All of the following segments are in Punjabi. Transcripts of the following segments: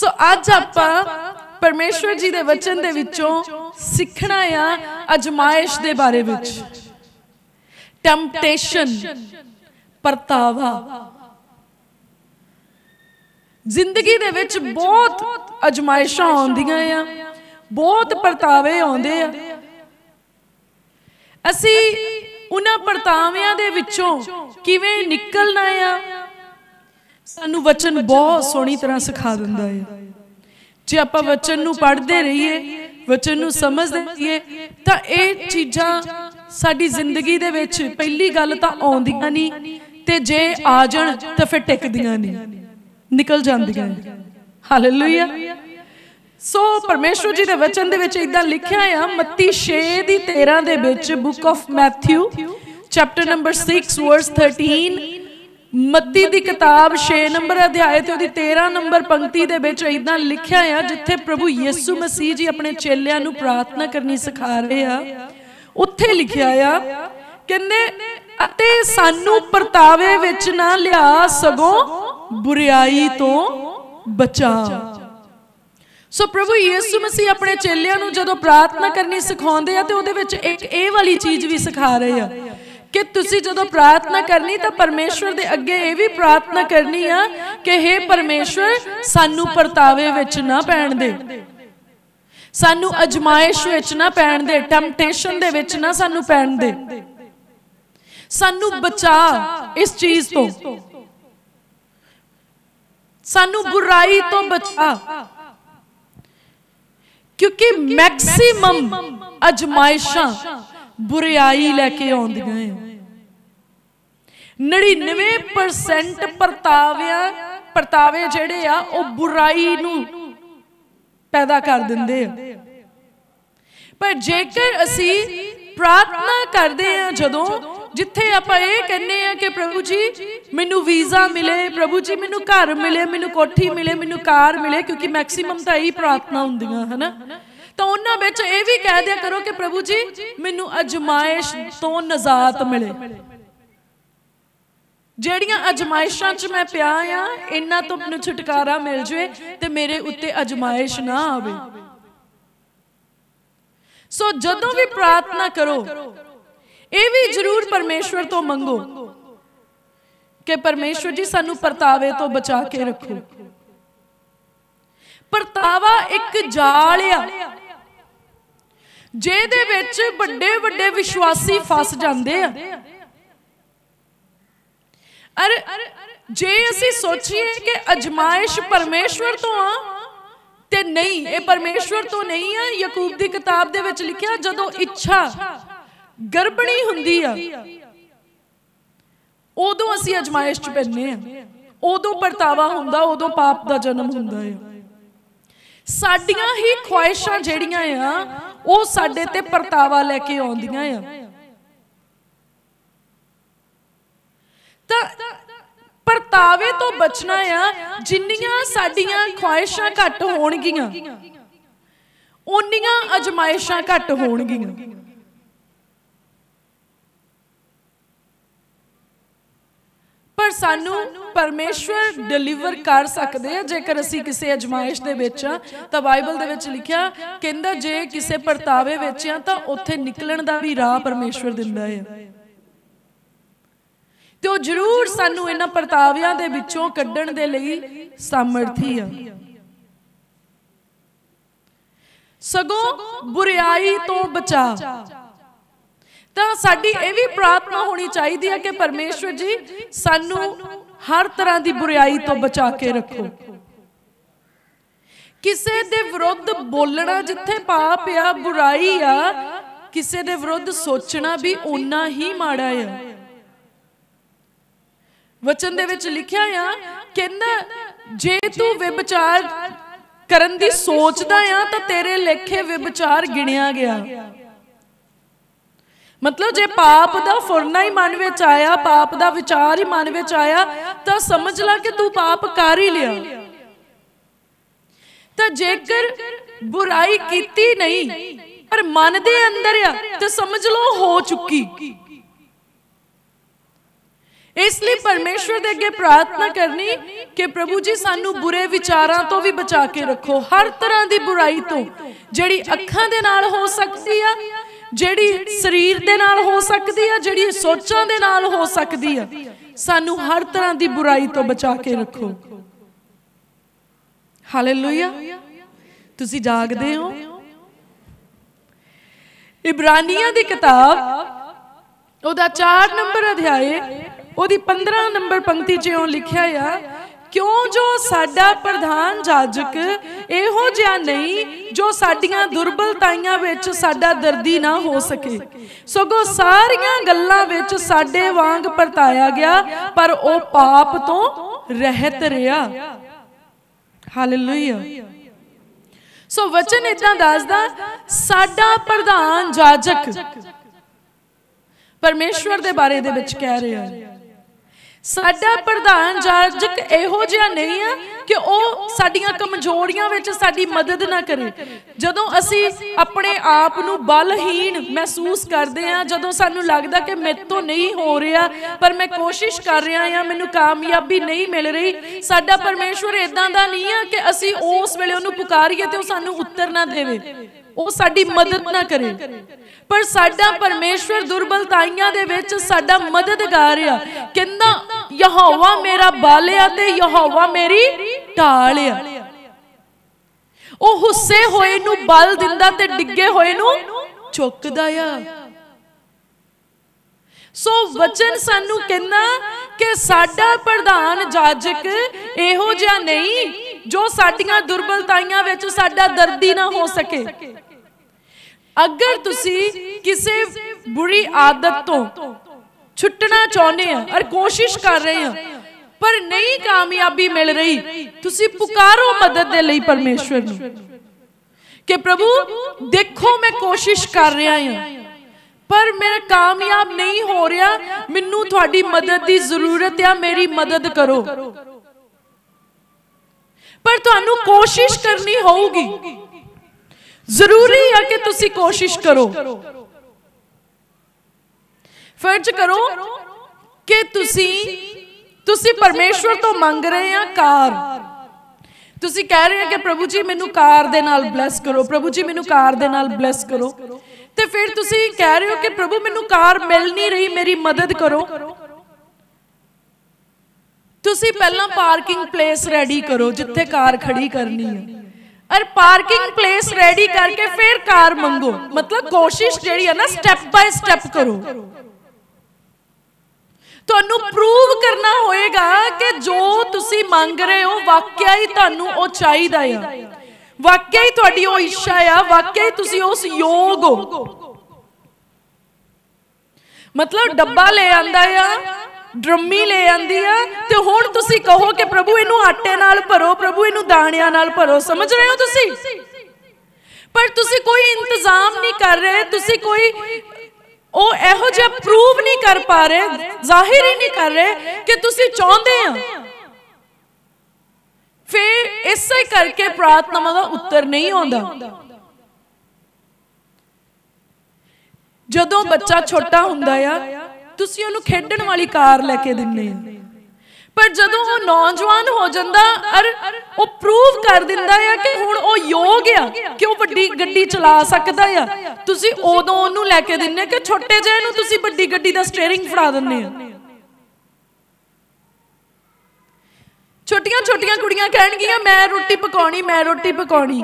ਸੋ ਅੱਜ ਆਪਾਂ ਪਰਮੇਸ਼ਵਰ ਜੀ ਦੇ ਵਚਨ ਦੇ ਵਿੱਚੋਂ ਸਿੱਖਣਾ ਆ ਅਜਮਾਇਸ਼ ਦੇ ਬਾਰੇ ਵਿੱਚ ਟੈਂਪਟੇਸ਼ਨ ਪਰਤਾਵਾ ਜ਼ਿੰਦਗੀ ਦੇ ਵਿੱਚ ਬਹੁਤ ਅਜਮਾਇਸ਼ਾਂ ਆਉਂਦੀਆਂ ਆ ਬਹੁਤ ਪਰਤਾਵੇ ਆਉਂਦੇ ਆ ਅਸੀਂ ਉਹਨਾਂ ਪਰਤਾਵਿਆਂ ਦੇ ਵਿੱਚੋਂ ਕਿਵੇਂ ਨਿਕਲਣਾ ਆ ਸਾਨੂੰ ਵਚਨ ਬਹੁਤ ਸੋਹਣੀ ਤਰ੍ਹਾਂ ਸਿਖਾ ਦਿੰਦਾ ਹੈ ਜੇ ਆਪਾਂ ਵਚਨ ਨੂੰ ਪੜ੍ਹਦੇ ਰਹੀਏ ਵਚਨ ਨੂੰ ਸਮਝਦੇ ਰਹੀਏ ਤਾਂ ਇਹ ਚੀਜ਼ਾਂ ਸਾਡੀ ਜ਼ਿੰਦਗੀ ਦੇ ਵਿੱਚ ਪਹਿਲੀ ਗੱਲ ਤਾਂ ਆਉਂਦੀਆਂ ਨਹੀਂ ਤੇ ਜੇ ਆ ਜਾਣ ਤਾਂ ਫਿਰ ਟਿਕਦੀਆਂ ਨਹੀਂ ਨਿਕਲ ਜਾਂਦੀਆਂ ਨੇ ਹਾਲੇਲੂਇਆ ਸੋ ਪਰਮੇਸ਼ਰ ਜੀ ਦੇ ਵਚਨ ਦੇ ਵਿੱਚ ਇਦਾਂ ਲਿਖਿਆ ਆ ਮੱਤੀ 6 ਦੀ 13 ਦੇ ਵਿੱਚ book of Matthew chapter number 6 verse 13 ਮੱਤੀ ਦੀ ਕਿਤਾਬ 6 ਨੰਬਰ ਅਧਿਆਇ ਤੇ ਉਹਦੀ 13 ਨੰਬਰ ਪੰਕਤੀ ਦੇ ਵਿੱਚ ਇਦਾਂ ਲਿਖਿਆ ਆ ਜਿੱਥੇ ਪ੍ਰਭੂ ਯਿਸੂ ਮਸੀਹ ਜੀ ਆਪਣੇ ਚੇਲਿਆਂ ਨੂੰ ਪ੍ਰਾਰਥਨਾ ਕਰਨੀ ਸਿਖਾ ਰਹੇ ਆ ਉੱਥੇ ਲਿਖਿਆ ਆ ਕਹਿੰਦੇ ਅਤੇ ਸਾਨੂੰ ਪਰਤਾਵੇ ਵਿੱਚ ਨਾ ਲਿਆ ਸਗੋਂ ਬੁਰੀਾਈ ਤੋਂ ਬਚਾ ਸੋ ਪ੍ਰਭੂ ਯਿਸੂ ਮਸੀਹ ਆਪਣੇ ਚੇਲਿਆਂ ਨੂੰ ਜਦੋਂ ਪ੍ਰਾਰਥਨਾ ਕਰਨੀ ਸਿਖਾਉਂਦੇ ਆ ਤੇ ਉਹਦੇ ਵਿੱਚ ਇੱਕ ਇਹ ਵਾਲੀ ਚੀਜ਼ ਵੀ ਸਿਖਾ ਰਹੇ ਆ ਕਿ ਤੁਸੀਂ ਜਦੋਂ ਪ੍ਰਾਰਥਨਾ ਕਰਨੀ ਤਾਂ ਪਰਮੇਸ਼ਵਰ ਦੇ ਅੱਗੇ ਇਹ ਵੀ ਪ੍ਰਾਰਥਨਾ ਕਰਨੀ ਆ ਕਿ हे ਪਰਮੇਸ਼ਵਰ ਸਾਨੂੰ ਪਰਤਾਵੇ ਵਿੱਚ ਨਾ ਪੈਣ ਦੇ ਸਾਨੂੰ ਅਜਮਾਇਸ਼ ਵਿੱਚ ਨਾ ਪੈਣ ਦੇ ਟੈਂਪਟੇਸ਼ਨ ਦੇ ਵਿੱਚ ਨਾ ਸਾਨੂੰ ਪੈਣ ਦੇ ਸਾਨੂੰ ਬਚਾ ਇਸ ਚੀਜ਼ ਤੋਂ ਸਾਨੂੰ ਬੁਰਾਈ ਤੋਂ ਬਚਾ ਕਿਉਂਕਿ ਮੈਕਸਿਮਮ ਅਜਮਾਇਸ਼ਾਂ ਬੁਰੀਾਈ ਲੈ ਕੇ ਆਉਂਦੀਆਂ ਹੈ 99% ਪਰਤਾਵਿਆਂ ਪਰਤਾਵੇ ਜਿਹੜੇ ਆ ਉਹ ਬੁਰਾਈ ਨੂੰ ਪੈਦਾ ਕਰ ਦਿੰਦੇ ਆ ਪਰ ਜੇਕਰ ਅਸੀਂ ਪ੍ਰਾਰਥਨਾ ਕਰਦੇ ਆ ਜਦੋਂ ਜਿੱਥੇ ਆਪਾਂ ਇਹ ਕਹਿੰਨੇ ਆ ਕਿ ਪ੍ਰਭੂ ਜੀ ਮੈਨੂੰ ਵੀਜ਼ਾ ਮਿਲੇ ਪ੍ਰਭੂ ਜੀ ਮੈਨੂੰ ਘਰ ਮਿਲੇ ਮੈਨੂੰ ਕੋਠੀ ਮਿਲੇ ਮੈਨੂੰ ਕਾਰ ਮਿਲੇ ਕਿਉਂਕਿ ਮੈਕਸਿਮਮ ਤਾਂ ਇਹੀ ਪ੍ਰਾਰਥਨਾ ਹੁੰਦੀਆਂ ਹਨਾ ਤਾਂ ਉਹਨਾਂ ਵਿੱਚ ਇਹ ਵੀ ਕਹਿ ਦਿਆ ਕਰੋ ਕਿ ਪ੍ਰਭੂ ਜੀ ਮੈਨੂੰ ਅਜਮਾਇਸ਼ ਤੋਂ ਨਜ਼ਾਤ ਮਿਲੇ ਜਿਹੜੀਆਂ ਅਜਮਾਇਸ਼ਾਂ 'ਚ ਮੈਂ ਪਿਆ ਆ ਇਹਨਾਂ ਤੋਂ ਮੈਨੂੰ ਛੁਟਕਾਰਾ ਮਿਲ ਜਵੇ ਤੇ ਮੇਰੇ ਉੱਤੇ ਅਜਮਾਇਸ਼ ਨਾ ਆਵੇ ਸੋ ਜਦੋਂ ਵੀ ਪ੍ਰਾਰਥਨਾ ਕਰੋ ਇਹ ਵੀ ਜ਼ਰੂਰ ਪਰਮੇਸ਼ਵਰ ਤੋਂ ਮੰਗੋ ਕਿ ਪਰਮੇਸ਼ਵਰ ਜੀ ਸਾਨੂੰ ਪਰਤਾਵੇ ਤੋਂ ਬਚਾ ਕੇ ਰੱਖੋ ਪਰਤਾਵਾ ਇੱਕ ਜਾਲ ਆ ਜਿਹਦੇ ਵਿੱਚ ਵੱਡੇ ਵੱਡੇ ਵਿਸ਼ਵਾਸੀ ਫਸ ਜਾਂਦੇ ਆ ਅਰ ਜੇ ਅਸੀਂ ਸੋਚੀਏ ਕਿ ਅਜਮਾਇਸ਼ ਪਰਮੇਸ਼ਵਰ ਤੋਂ ਆ ਤੇ ਨਹੀਂ ਇਹ ਪਰਮੇਸ਼ਵਰ ਤੋਂ ਨਹੀਂ ਆ ਯਾਕੂਬ ਦੀ ਕਿਤਾਬ ਦੇ ਵਿੱਚ ਲਿਖਿਆ ਜਦੋਂ ਇੱਛਾ ਗਰਬਣੀ ਹੁੰਦੀ ਆ ਉਦੋਂ ਅਸੀਂ ਅਜਮਾਇਸ਼ 'ਚ ਪੈਨੇ ਆ ਉਦੋਂ ਪਰਤਾਵਾ ਹੁੰਦਾ ਉਦੋਂ ਪਾਪ ਦਾ ਜਨਮ ਹੁੰਦਾ ਹੈ ਸਾਡੀਆਂ ਹੀ ਖੁਆਇਸ਼ਾਂ ਜਿਹੜੀਆਂ ਆ ਉਹ ਸਾਡੇ ਤੇ ਪਰਤਾਵਾ ਲੈ ਕੇ ਆਉਂਦੀਆਂ ਆ ਤਾਂ ਪਰਤਾਵੇ ਤੋਂ ਬਚਣਾ ਆ ਜਿੰਨੀਆਂ ਸਾਡੀਆਂ ਖੁਆਇਸ਼ਾਂ ਘੱਟ ਹੋਣਗੀਆਂ ਓਨੀਆਂ ਅਜਮਾਇਸ਼ਾਂ ਘੱਟ ਹੋਣਗੀਆਂ ਪਰ ਸਾਨੂੰ ਪਰਮੇਸ਼ਵਰ ਡਿਲੀਵਰ ਕਰ ਸਕਦੇ ਆ ਜੇਕਰ ਅਸੀਂ ਕਿਸੇ ਅਜਮਾਇਸ਼ ਦੇ ਵਿੱਚ ਆ ਤਾਂ ਬਾਈਬਲ ਦੇ ਵਿੱਚ ਲਿਖਿਆ ਕਹਿੰਦਾ ਜੇ ਕਿਸੇ ਪਰਤਾਵੇ ਵਿੱਚ ਆ ਤਾਂ ਉੱਥੇ ਨਿਕਲਣ ਦਾ ਵੀ ਰਾਹ ਪਰਮੇਸ਼ਵਰ ਦਿੰਦਾ ਹੈ ਤੇ ਉਹ ਜ਼ਰੂਰ ਸਾਨੂੰ ਇਹਨਾਂ ਪਰਤਾਵਿਆਂ ਦੇ ਵਿੱਚੋਂ ਕੱਢਣ ਦੇ ਲਈ ਸਮਰਥੀ ਆ ਸਗੋਂ ਬੁਰੀਾਈ ਤੋਂ ਬਚਾ ਤਾਂ ਸਾਡੀ ਇਹ ਵੀ ਪ੍ਰਾਰਥਨਾ ਹੋਣੀ ਚਾਹੀਦੀ ਹੈ ਕਿ ਪਰਮੇਸ਼ਵਰ ਜੀ ਸਾਨੂੰ ਹਰ ਤਰ੍ਹਾਂ ਦੀ ਬੁਰੀਾਈ ਤੋਂ ਬਚਾ ਕੇ ਰੱਖੋ ਕਿਸੇ ਦੇ ਵਿਰੁੱਧ ਬੋਲਣਾ ਜਿੱਥੇ ਪਾਪ ਆ ਬੁਰਾਈ ਆ ਕਿਸੇ ਦੇ ਵਿਰੁੱਧ ਸੋਚਣਾ ਵੀ ਉਨਾ ਹੀ ਮਾੜਾ ਆ ਵਚਨ ਦੇ ਵਿੱਚ ਲਿਖਿਆ ਆ ਕਹਿੰਦਾ ਜੇ ਤੂੰ ਵਿਚਾਰ ਕਰਨ ਦੀ ਸੋਚਦਾ ਆ ਤਾਂ ਤੇਰੇ ਲੇਖੇ ਵਿਚਾਰ ਗਿਣਿਆ ਗਿਆ ਮਤਲਬ ਜੇ ਪਾਪ ਦਾ ਫੁਰਨਾ ਹੀ ਮਨ ਵਿੱਚ ਆਇਆ ਪਾਪ ਦਾ ਵਿਚਾਰ ਹੀ ਮਨ ਵਿੱਚ ਆਇਆ ਤਾਂ ਸਮਝ ਲੈ ਕਿ ਤੂੰ ਪਾਪ ਕਰ ਹੀ ਲਿਆ ਤਾਂ ਜੇਕਰ ਬੁਰਾਈ ਕੀਤੀ ਨਹੀਂ ਪਰ ਮਨ ਦੇ ਅੰਦਰ ਆ ਤੇ ਸਮਝ ਲਓ ਹੋ ਚੁੱਕੀ ਇਸ ਲਈ ਪਰਮੇਸ਼ਵਰ ਦੇ ਅੱਗੇ ਪ੍ਰਾਰਥਨਾ ਕਰਨੀ ਕਿ ਪ੍ਰਭੂ ਜੀ ਸਾਨੂੰ ਬੁਰੇ ਵਿਚਾਰਾਂ ਤੋਂ ਵੀ ਬਚਾ ਕੇ ਰੱਖੋ ਹਰ ਤਰ੍ਹਾਂ ਦੀ ਬੁਰਾਈ ਤੋਂ ਜਿਹੜੀ ਅੱਖਾਂ ਦੇ ਨਾਲ ਹੋ ਸਕਦੀ ਆ ਜਿਹੜੀ ਸਰੀਰ ਦੇ ਨਾਲ ਹੋ ਸਕਦੀ ਆ ਜਿਹੜੀ ਸੋਚਾਂ ਦੇ ਨਾਲ ਹੋ ਸਕਦੀ ਆ ਸਾਨੂੰ ਹਰ ਤਰ੍ਹਾਂ ਦੀ ਬੁਰਾਈ ਤੋਂ ਬਚਾ ਕੇ ਰੱਖੋ ਹਾਲੇਲੂਇਆ ਤੁਸੀਂ ਜਾਗਦੇ ਹੋ ਇਬਰਾਨੀਆਂ ਦੀ ਕਿਤਾਬ ਉਹਦਾ 4 ਨੰਬਰ ਅਧਿਆਏ ਉਹਦੀ 15 ਨੰਬਰ ਪੰਕਤੀ 'ਚੋਂ ਲਿਖਿਆ ਆ ਕਿਉਂ ਜੋ ਸਾਡਾ ਪ੍ਰਧਾਨ ਜਾਜਕ ਇਹੋ ਜਿਹਾ ਨਹੀਂ ਜੋ ਸਾਡੀਆਂ ਦੁਰਬਲਤਾਈਆਂ ਵਿੱਚ ਸਾਡਾ ਦਰਦੀ ਨਾ ਹੋ ਸਕੇ ਸਗੋਂ ਸਾਰੀਆਂ ਗੱਲਾਂ ਵਿੱਚ ਸਾਡੇ ਵਾਂਗ ਪਰਤਾਇਆ ਗਿਆ ਪਰ ਉਹ ਪਾਪ ਤੋਂ ਰਹਿਤ ਰਿਹਾ ਹਾਲੇਲੂਇਆ ਸੋ ਵਚਨ ਇਦਾਂ ਦੱਸਦਾ ਸਾਡਾ ਪ੍ਰਧਾਨ ਜਾਜਕ ਪਰਮੇਸ਼ਵਰ ਦੇ ਬਾਰੇ ਦੇ ਵਿੱਚ ਕਹਿ ਰਿਹਾ ਹੈ ਸਾਡਾ ਪ੍ਰਧਾਨ ਜਾਜਕ ਇਹੋ ਜਿਹਾ ਨਹੀਂ ਆ ਕਿ ਉਹ ਸਾਡੀਆਂ ਕਮਜ਼ੋਰੀਆਂ ਵਿੱਚ ਸਾਡੀ ਮਦਦ ਨਾ ਕਰੇ ਜਦੋਂ ਅਸੀਂ ਆਪਣੇ ਆਪ ਨੂੰ ਬਲਹੀਣ ਮਹਿਸੂਸ ਕਰਦੇ ਆ ਜਦੋਂ ਸਾਨੂੰ ਲੱਗਦਾ ਕਿ ਮੇਰੇ ਤੋਂ ਨਹੀਂ ਹੋ ਰਿਹਾ ਪਰ ਮੈਂ ਕੋਸ਼ਿਸ਼ ਕਰ ਰਿਹਾ ਆ ਮੈਨੂੰ ਕਾਮਯਾਬੀ ਨਹੀਂ ਮਿਲ ਰਹੀ ਸਾਡਾ ਪਰਮੇਸ਼ਵਰ ਇਦਾਂ ਦਾ ਨਹੀਂ ਆ ਕਿ ਅਸੀਂ ਉਸ ਵੇਲੇ ਉਹਨੂੰ ਪੁਕਾਰੀਏ ਤੇ ਉਹ ਸਾਨੂੰ ਉੱਤਰ ਨਾ ਦੇਵੇ ਉਹ ਸਾਡੀ ਮਦਦ ਨਾ ਕਰੇ ਪਰ ਸਾਡਾ ਪਰਮੇਸ਼ਵਰ ਦੁਰਬਲਤਾਈਆਂ ਦੇ ਵਿੱਚ ਸਾਡਾ ਮਦਦਗਾਰ ਆ ਕਹਿੰਦਾ ਯਹੋਵਾ ਮੇਰਾ ਬਾਲਿਆ ਤੇ ਯਹੋਵਾ ਮੇਰੀ ਢਾਲ ਆ ਉਹ ਹੁੱਸੇ ਹੋਏ ਨੂੰ ਬਲ ਦਿੰਦਾ ਤੇ ਡਿੱਗੇ ਹੋਏ ਨੂੰ ਚੁੱਕਦਾ ਆ ਸੋ ਵਚਨ ਸਾਨੂੰ ਕਹਿੰਦਾ ਕਿ ਸਾਡਾ ਪ੍ਰਧਾਨ ਜਾਜਕ ਇਹੋ ਜਿਹਾ ਨਹੀਂ ਜੋ ਸਾਡੀਆਂ ਦੁਰਬਲਤਾਈਆਂ ਵਿੱਚ ਸਾਡਾ ਦਰਦੀ ਨਾ ਹੋ ਸਕੇ ਅਗਰ ਤੁਸੀਂ ਕਿਸੇ ਬੁਰੀ ਆਦਤ ਤੋਂ ਛੁੱਟਣਾ ਚਾਹੁੰਦੇ ਆ ਔਰ ਕੋਸ਼ਿਸ਼ ਕਰ ਰਹੇ ਆ ਪਰ ਨਹੀਂ ਕਾਮਯਾਬੀ ਮਿਲ ਰਹੀ ਤੁਸੀਂ ਪੁਕਾਰੋ ਮਦਦ ਦੇ ਲਈ ਪਰਮੇਸ਼ਵਰ ਨੂੰ ਕਿ ਪ੍ਰਭੂ ਦੇਖੋ ਮੈਂ ਕੋਸ਼ਿਸ਼ ਕਰ ਰਿਹਾ ਹਾਂ ਪਰ ਮੇਰਾ ਕਾਮਯਾਬ ਨਹੀਂ ਹੋ ਰਿਹਾ ਮੈਨੂੰ ਤੁਹਾਡੀ ਮਦਦ ਦੀ ਜ਼ਰੂਰਤ ਆ ਮੇਰੀ ਮਦਦ ਕਰੋ ਪਰ ਤੁਹਾਨੂੰ ਕੋਸ਼ਿਸ਼ ਕਰਨੀ ਹੋਊਗੀ ਜ਼ਰੂਰੀ ਹੈ ਕਿ ਤੁਸੀਂ ਕੋਸ਼ਿਸ਼ ਕਰੋ ਫਰਜ਼ ਕਰੋ ਕਿ ਤੁਸੀਂ ਤੁਸੀਂ ਪਰਮੇਸ਼ਵਰ ਤੋਂ ਮੰਗ ਰਹੇ ਆ ਕਾਰ ਤੁਸੀਂ ਕਹਿ ਰਹੇ ਹੋ ਕਿ ਪ੍ਰਭੂ ਜੀ ਮੈਨੂੰ ਕਾਰ ਦੇ ਨਾਲ ਬਲੈਸ ਕਰੋ ਪ੍ਰਭੂ ਜੀ ਮੈਨੂੰ ਕਾਰ ਦੇ ਨਾਲ ਬਲੈਸ ਕਰੋ ਤੇ ਫਿਰ ਤੁਸੀਂ ਕਹਿ ਰਹੇ ਹੋ ਕਿ ਪ੍ਰਭੂ ਮੈਨੂੰ ਕਾਰ ਮਿਲ ਨਹੀਂ ਰਹੀ ਮੇਰੀ ਮਦਦ ਕਰੋ ਤੁਸੀਂ ਪਹਿਲਾਂ ਪਾਰਕਿੰਗ ਪਲੇਸ ਰੈਡੀ ਕਰੋ ਜਿੱਥੇ ਕਾਰ ਖੜੀ ਕਰਨੀ ਹੈ ਔਰ ਪਾਰਕਿੰਗ ਪਲੇਸ ਰੈਡੀ ਕਰਕੇ ਫਿਰ ਕਾਰ ਮੰਗੋ ਮਤਲਬ ਕੋਸ਼ਿਸ਼ ਜਿਹੜੀ ਹੈ ਨਾ ਸਟੈਪ ਬਾਈ ਸਟੈਪ ਕਰੋ ਤੁਹਾਨੂੰ ਪ੍ਰੂਵ ਕਰਨਾ ਹੋਏਗਾ ਕਿ ਜੋ ਤੁਸੀਂ ਮੰਗ ਰਹੇ ਹੋ ਵਾਕਿਆ ਹੀ ਤੁਹਾਨੂੰ ਉਹ ਚਾਹੀਦਾ ਹੈ ਵਾਕਿਆ ਹੀ ਤੁਹਾਡੀ ਉਹ ਇੱਛਾ ਆ ਵਾਕਿਆ ਹੀ ਤੁਸੀਂ ਉਸ ਯੋਗ ਹੋ ਮਤਲਬ ਡੱਬਾ ਲੈ ਆਂਦਾ ਆ ਡਰਮੀ ਲੈ ਆਂਦੀ ਆ ਤੇ ਹੁਣ ਤੁਸੀਂ ਕਹੋ ਕਿ ਪ੍ਰਭੂ ਇਹਨੂੰ ਆਟੇ ਨਾਲ ਭਰੋ ਪ੍ਰਭੂ ਇਹਨੂੰ ਦਾਣਿਆਂ ਨਾਲ ਭਰੋ ਸਮਝ ਰਹੇ ਹੋ ਤੁਸੀਂ ਪਰ ਤੁਸੀਂ ਕੋਈ ਇੰਤਜ਼ਾਮ ਨਹੀਂ ਕਰ ਰਹੇ ਤੁਸੀਂ ਕੋਈ ਉਹ ਇਹੋ ਜਿਹਾ ਪ੍ਰੂਵ ਨਹੀਂ ਕਰ ਪਾ ਰਹੇ ਜ਼ਾਹਿਰ ਹੀ ਨਹੀਂ ਕਰ ਰਹੇ ਕਿ ਤੁਸੀਂ ਚਾਹੁੰਦੇ ਆ ਫਿਰ ਇਸੇ ਕਰਕੇ ਪ੍ਰਾਰਥਨਾ ਦਾ ਉੱਤਰ ਨਹੀਂ ਆਉਂਦਾ ਜਦੋਂ ਬੱਚਾ ਛੋਟਾ ਹੁੰਦਾ ਆ ਤੁਸੀਂ ਉਹਨੂੰ ਖੇਡਣ ਵਾਲੀ ਕਾਰ ਲੈ ਕੇ ਦਿੰਨੇ ਆ ਪਰ ਜਦੋਂ ਉਹ ਨੌਜਵਾਨ ਹੋ ਜਾਂਦਾ ਔਰ ਉਹ ਪ੍ਰੂਵ ਕਰ ਦਿੰਦਾ ਆ ਕਿ ਹੁਣ ਉਹ ਯੋਗ ਆ ਕਿ ਉਹ ਵੱਡੀ ਗੱਡੀ ਚਲਾ ਸਕਦਾ ਆ ਤੁਸੀਂ ਉਦੋਂ ਉਹਨੂੰ ਲੈ ਕੇ ਦਿੰਨੇ ਕਿ ਛੋਟੇ ਜਿਹੇ ਨੂੰ ਤੁਸੀਂ ਵੱਡੀ ਗੱਡੀ ਦਾ ਸਟੀering ਫੜਾ ਦਿੰਨੇ ਆ ਛੋਟੀਆਂ ਛੋਟੀਆਂ ਕੁੜੀਆਂ ਕਹਿਣਗੀਆਂ ਮੈਂ ਰੋਟੀ ਪਕਾਉਣੀ ਮੈਂ ਰੋਟੀ ਪਕਾਉਣੀ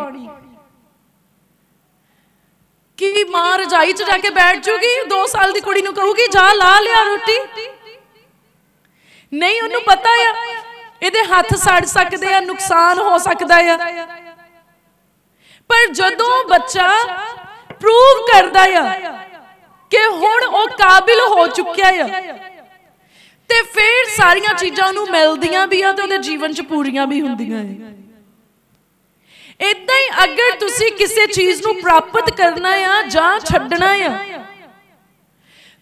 ਕਿ ਮਾਂ ਰਜਾਈ 'ਚ ਜਾ ਕੇ ਬੈਠ ਜੂਗੀ 2 ਸਾਲ ਦੀ ਕੁੜੀ ਨੂੰ ਕਹੂਗੀ ਜਾ ਲਾ ਲਿਆ ਰੋਟੀ ਨਹੀਂ ਉਹਨੂੰ ਪਤਾ ਆ ਇਹਦੇ ਹੱਥ ਸੜ ਸਕਦੇ ਆ ਨੁਕਸਾਨ ਹੋ ਸਕਦਾ ਆ ਪਰ ਜਦੋਂ ਬੱਚਾ ਪ੍ਰੂਵ ਕਰਦਾ ਆ ਕਿ ਹੁਣ ਉਹ ਕਾਬਿਲ ਹੋ ਚੁੱਕਿਆ ਆ ਤੇ ਫਿਰ ਸਾਰੀਆਂ ਚੀਜ਼ਾਂ ਉਹਨੂੰ ਮਿਲਦੀਆਂ ਵੀ ਆ ਤੇ ਉਹਦੇ ਜੀਵਨ 'ਚ ਪੂਰੀਆਂ ਵੀ ਹੁੰਦੀਆਂ ਆ ਇਦਾਂ ਹੀ ਅਗਰ ਤੁਸੀਂ ਕਿਸੇ ਚੀਜ਼ ਨੂੰ ਪ੍ਰਾਪਤ ਕਰਨਾ ਆ ਜਾਂ ਛੱਡਣਾ ਆ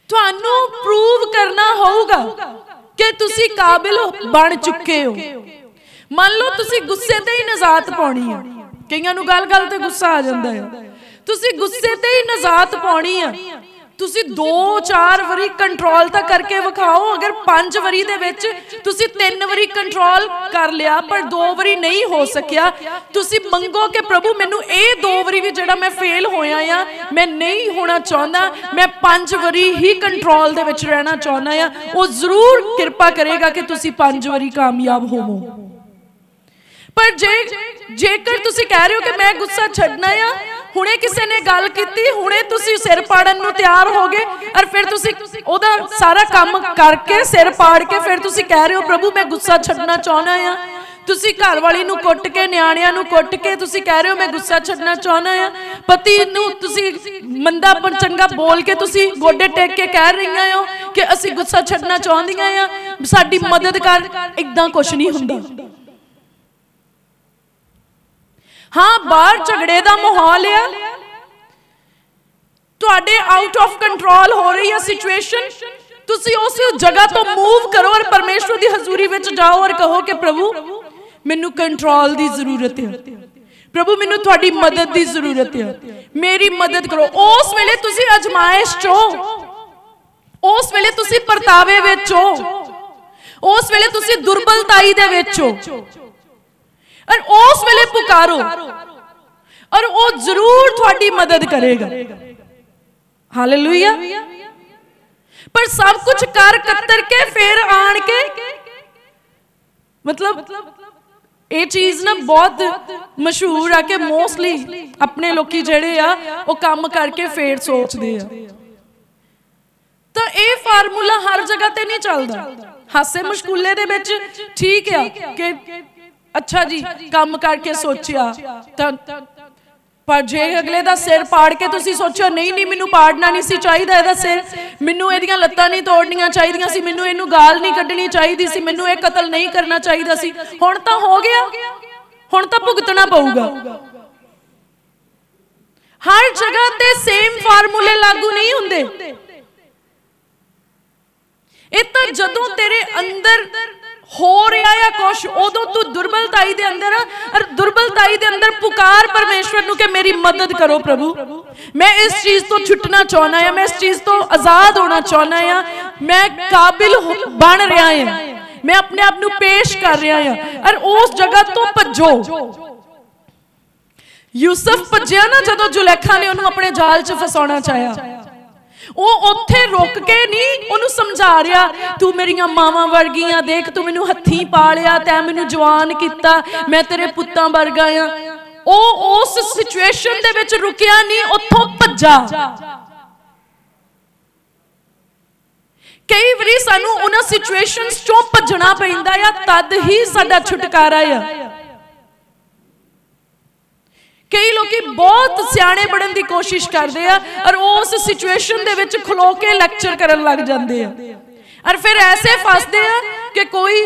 ਤੁਹਾਨੂੰ ਪ੍ਰੂਵ ਕਰਨਾ ਹੋਊਗਾ ਕਿ ਤੁਸੀਂ ਕਾਬਿਲ ਬਣ ਚੁੱਕੇ ਹੋ ਮੰਨ ਲਓ ਤੁਸੀਂ ਗੁੱਸੇ ਤੇ ਹੀ ਨਜ਼ਾਤ ਪਾਉਣੀ ਆ ਕਈਆਂ ਨੂੰ ਗੱਲ-ਗੱਲ ਤੇ ਗੁੱਸਾ ਆ ਜਾਂਦਾ ਹੈ ਤੁਸੀਂ ਗੁੱਸੇ ਤੇ ਹੀ ਨਜ਼ਾਤ ਪਾਉਣੀ ਆ ਤੁਸੀਂ 2-4 ਵਾਰੀ ਕੰਟਰੋਲ ਤਾਂ ਕਰਕੇ ਵਿਖਾਓ ਅਗਰ 5 ਵਾਰੀ ਦੇ ਵਿੱਚ ਤੁਸੀਂ 3 ਵਾਰੀ ਕੰਟਰੋਲ ਕਰ ਲਿਆ ਪਰ 2 ਵਾਰੀ ਨਹੀਂ ਹੋ ਸਕਿਆ ਤੁਸੀਂ ਮੰਗੋ ਕਿ ਪ੍ਰਭੂ ਮੈਨੂੰ ਇਹ 2 ਵਾਰੀ ਵੀ ਜਿਹੜਾ ਮੈਂ ਫੇਲ ਹੋਇਆ ਆ ਮੈਂ ਨਹੀਂ ਹੋਣਾ ਚਾਹੁੰਦਾ ਮੈਂ 5 ਵਾਰੀ ਹੀ ਕੰਟਰੋਲ ਦੇ ਵਿੱਚ ਰਹਿਣਾ ਚਾਹੁੰਦਾ ਆ ਉਹ ਜ਼ਰੂਰ ਕਿਰਪਾ ਕਰੇਗਾ ਕਿ ਤੁਸੀਂ 5 ਵਾਰੀ ਕਾਮਯਾਬ ਹੋਵੋ ਪਰ ਜੇ ਜੇਕਰ ਤੁਸੀਂ ਕਹਿ ਰਹੇ ਹੋ ਕਿ ਮੈਂ ਗੁੱਸਾ ਛੱਡਣਾ ਆ ਹੁਣੇ ਕਿਸੇ ਨੇ ਗੱਲ ਕੀਤੀ ਹੁਣੇ ਤੁਸੀਂ ਸਿਰ ਪਾੜਨ ਨੂੰ ਤਿਆਰ ਹੋਗੇ ਔਰ ਫਿਰ ਤੁਸੀਂ ਉਹਦਾ ਸਾਰਾ ਕੰਮ ਕਰਕੇ ਸਿਰ ਪਾੜ ਕੇ ਫਿਰ ਤੁਸੀਂ ਕਹਿ ਰਹੇ ਹੋ ਪ੍ਰਭੂ ਮੈਂ ਗੁੱਸਾ ਛੱਡਣਾ ਚਾਹੁੰਦਾ ਆ ਤੁਸੀਂ ਘਰ ਵਾਲੀ ਨੂੰ ਕੁੱਟ ਕੇ ਨਿਆਣਿਆਂ ਨੂੰ ਕੁੱਟ ਕੇ ਤੁਸੀਂ ਕਹਿ ਰਹੇ ਹੋ ਮੈਂ ਗੁੱਸਾ ਛੱਡਣਾ ਚਾਹੁੰਦਾ ਆ ਪਤੀ ਨੂੰ ਤੁਸੀਂ ਮੰਦਾ ਚੰਗਾ ਬੋਲ ਕੇ ਤੁਸੀਂ ਗੋਡੇ ਟੇਕ ਕੇ ਕਹਿ ਰਹੀਆਂ ਹੋ ਕਿ ਅਸੀਂ ਗੁੱਸਾ ਛੱਡਣਾ ਚਾਹੁੰਦੀਆਂ ਆ ਸਾਡੀ ਮਦਦ ਕਰ ਇਦਾਂ ਕੁਝ ਨਹੀਂ ਹੁੰਦਾ ਹਾਂ ਬਾਹਰ ਝਗੜੇ ਦਾ ਮਾਹੌਲ ਆ ਤੁਹਾਡੇ ਆਊਟ ਆਫ ਕੰਟਰੋਲ ਹੋ ਰਹੀ ਹੈ ਸਿਚੁਏਸ਼ਨ ਤੁਸੀਂ ਉਸ ਜਗ੍ਹਾ ਤੋਂ ਮੂਵ ਕਰੋ ਔਰ ਪਰਮੇਸ਼ਵਰ ਦੀ ਹਜ਼ੂਰੀ ਵਿੱਚ ਜਾਓ ਔਰ ਕਹੋ ਕਿ ਪ੍ਰਭੂ ਮੈਨੂੰ ਕੰਟਰੋਲ ਦੀ ਜ਼ਰੂਰਤ ਹੈ ਪ੍ਰਭੂ ਮੈਨੂੰ ਤੁਹਾਡੀ ਮਦਦ ਦੀ ਜ਼ਰੂਰਤ ਹੈ ਮੇਰੀ ਮਦਦ ਕਰੋ ਉਸ ਵੇਲੇ ਤੁਸੀਂ ਅਜਮਾਇਸ਼ ਚੋ ਉਸ ਵੇਲੇ ਤੁਸੀਂ ਪਰਤਾਵੇ ਵਿੱਚ ਹੋ ਉਸ ਵੇਲੇ ਤੁਸੀਂ ਦੁਰਬਲਤਾਈ ਦੇ ਵਿੱਚ ਹੋ ਔਰ ਉਸ ਵੇਲੇ ਪੁਕਾਰੋ ਔਰ ਉਹ ਜ਼ਰੂਰ ਤੁਹਾਡੀ ਮਦਦ ਕਰੇਗਾ ਹਾਲੇਲੂਇਆ ਪਰ ਸਭ ਕੁਝ ਕਰ ਕੱਤਰ ਕੇ ਫੇਰ ਆਣ ਕੇ ਮਤਲਬ ਇਹ ਚੀਜ਼ ਨਾ ਬਹੁਤ ਮਸ਼ਹੂਰ ਆ ਕਿ ਮੋਸਟਲੀ ਆਪਣੇ ਲੋਕੀ ਜਿਹੜੇ ਆ ਉਹ ਕੰਮ ਕਰਕੇ ਫੇਰ ਸੋਚਦੇ ਆ ਤਾਂ ਇਹ ਫਾਰਮੂਲਾ ਹਰ ਜਗ੍ਹਾ ਤੇ ਨਹੀਂ ਚੱਲਦਾ ਹਾਸੇ ਮੁਸ਼ਕੂਲੇ ਦੇ ਵਿੱਚ ਠੀਕ ਆ ਕਿ ਅੱਛਾ ਜੀ ਕੰਮ ਕਰਕੇ ਸੋਚਿਆ ਤਾਂ ਪਰ ਜੇ ਅਗਲੇ ਦਾ ਸਿਰ ਪਾੜ ਕੇ ਤੁਸੀਂ ਸੋਚੋ ਨਹੀਂ ਨਹੀਂ ਮੈਨੂੰ ਪਾੜਨਾ ਨਹੀਂ ਸੀ ਚਾਹੀਦਾ ਇਹਦਾ ਸਿਰ ਮੈਨੂੰ ਇਹਦੀਆਂ ਲੱਤਾਂ ਨਹੀਂ ਤੋੜਨੀਆਂ ਚਾਹੀਦੀਆਂ ਸੀ ਮੈਨੂੰ ਇਹਨੂੰ ਗਾਲ ਨਹੀਂ ਕੱਢਣੀ ਚਾਹੀਦੀ ਸੀ ਮੈਨੂੰ ਇਹ ਕਤਲ ਨਹੀਂ ਕਰਨਾ ਚਾਹੀਦਾ ਸੀ ਹੁਣ ਤਾਂ ਹੋ ਗਿਆ ਹੁਣ ਤਾਂ ਭੁਗਤਣਾ ਪਊਗਾ ਹਰ ਜਗ੍ਹਾ ਤੇ ਸੇਮ ਫਾਰਮੂਲੇ ਲਾਗੂ ਨਹੀਂ ਹੁੰਦੇ ਇਹ ਤਾਂ ਜਦੋਂ ਤੇਰੇ ਅੰਦਰ ਹੋ ਰਿਹਾ ਹੈ ਕੁਛ ਉਦੋਂ ਤੂੰ ਦੁਰਬਲਤਾਈ ਦੇ ਅੰਦਰ ਅਰ ਦੁਰਬਲਤਾਈ ਦੇ ਅੰਦਰ ਪੁਕਾਰ ਪਰਮੇਸ਼ਵਰ ਨੂੰ ਕਿ ਮੇਰੀ ਮਦਦ ਕਰੋ ਪ੍ਰਭੂ ਮੈਂ ਇਸ ਚੀਜ਼ ਤੋਂ ਛੁੱਟਣਾ ਚਾਹਨਾ ਹਾਂ ਮੈਂ ਇਸ ਚੀਜ਼ ਤੋਂ ਆਜ਼ਾਦ ਹੋਣਾ ਚਾਹਨਾ ਹਾਂ ਮੈਂ ਕਾਬਿਲ ਬਣ ਰਿਹਾ ਹਾਂ ਮੈਂ ਆਪਣੇ ਆਪ ਨੂੰ ਪੇਸ਼ ਕਰ ਰਿਹਾ ਹਾਂ ਅਰ ਉਸ ਜਗ੍ਹਾ ਤੋਂ ਭੱਜੋ ਯੂਸਫ ਭੱਜਿਆ ਨਾ ਜਦੋਂ ਜੁਲੇਖਾ ਨੇ ਉਹਨੂੰ ਆਪਣੇ ਜਾਲ 'ਚ ਫਸਾਉਣਾ ਚਾਹਿਆ ਉਹ ਉੱਥੇ ਰੁਕ ਕੇ ਨਹੀਂ ਉਹਨੂੰ ਸਮਝਾ ਰਿਹਾ ਤੂੰ ਮੇਰੀਆਂ ਮਾਵਾਂ ਵਰਗੀਆਂ ਦੇਖ ਤੂੰ ਮੈਨੂੰ ਹੱਥੀਂ ਪਾਲਿਆ ਤੈਂ ਮੈਨੂੰ ਜਵਾਨ ਕੀਤਾ ਮੈਂ ਤੇਰੇ ਪੁੱਤਾਂ ਵਰਗਾ ਆ ਉਹ ਉਸ ਸਿਚੁਏਸ਼ਨ ਦੇ ਵਿੱਚ ਰੁਕਿਆ ਨਹੀਂ ਉੱਥੋਂ ਭੱਜਾ ਕਈ ਵਾਰੀ ਸਾਨੂੰ ਉਹਨਾਂ ਸਿਚੁਏਸ਼ਨਸ ਚੋਂ ਭੱਜਣਾ ਪੈਂਦਾ ਆ ਤਦ ਹੀ ਸਾਡਾ ਛੁਟਕਾਰਾ ਆ ਕਈ ਲੋਕੀ ਬਹੁਤ ਸਿਆਣੇ ਬਣਨ ਦੀ ਕੋਸ਼ਿਸ਼ ਕਰਦੇ ਆ ਔਰ ਉਸ ਸਿਚੁਏਸ਼ਨ ਦੇ ਵਿੱਚ ਖਲੋ ਕੇ ਲੈਕਚਰ ਕਰਨ ਲੱਗ ਜਾਂਦੇ ਆ ਔਰ ਫਿਰ ਐਸੇ ਫਸਦੇ ਆ ਕਿ ਕੋਈ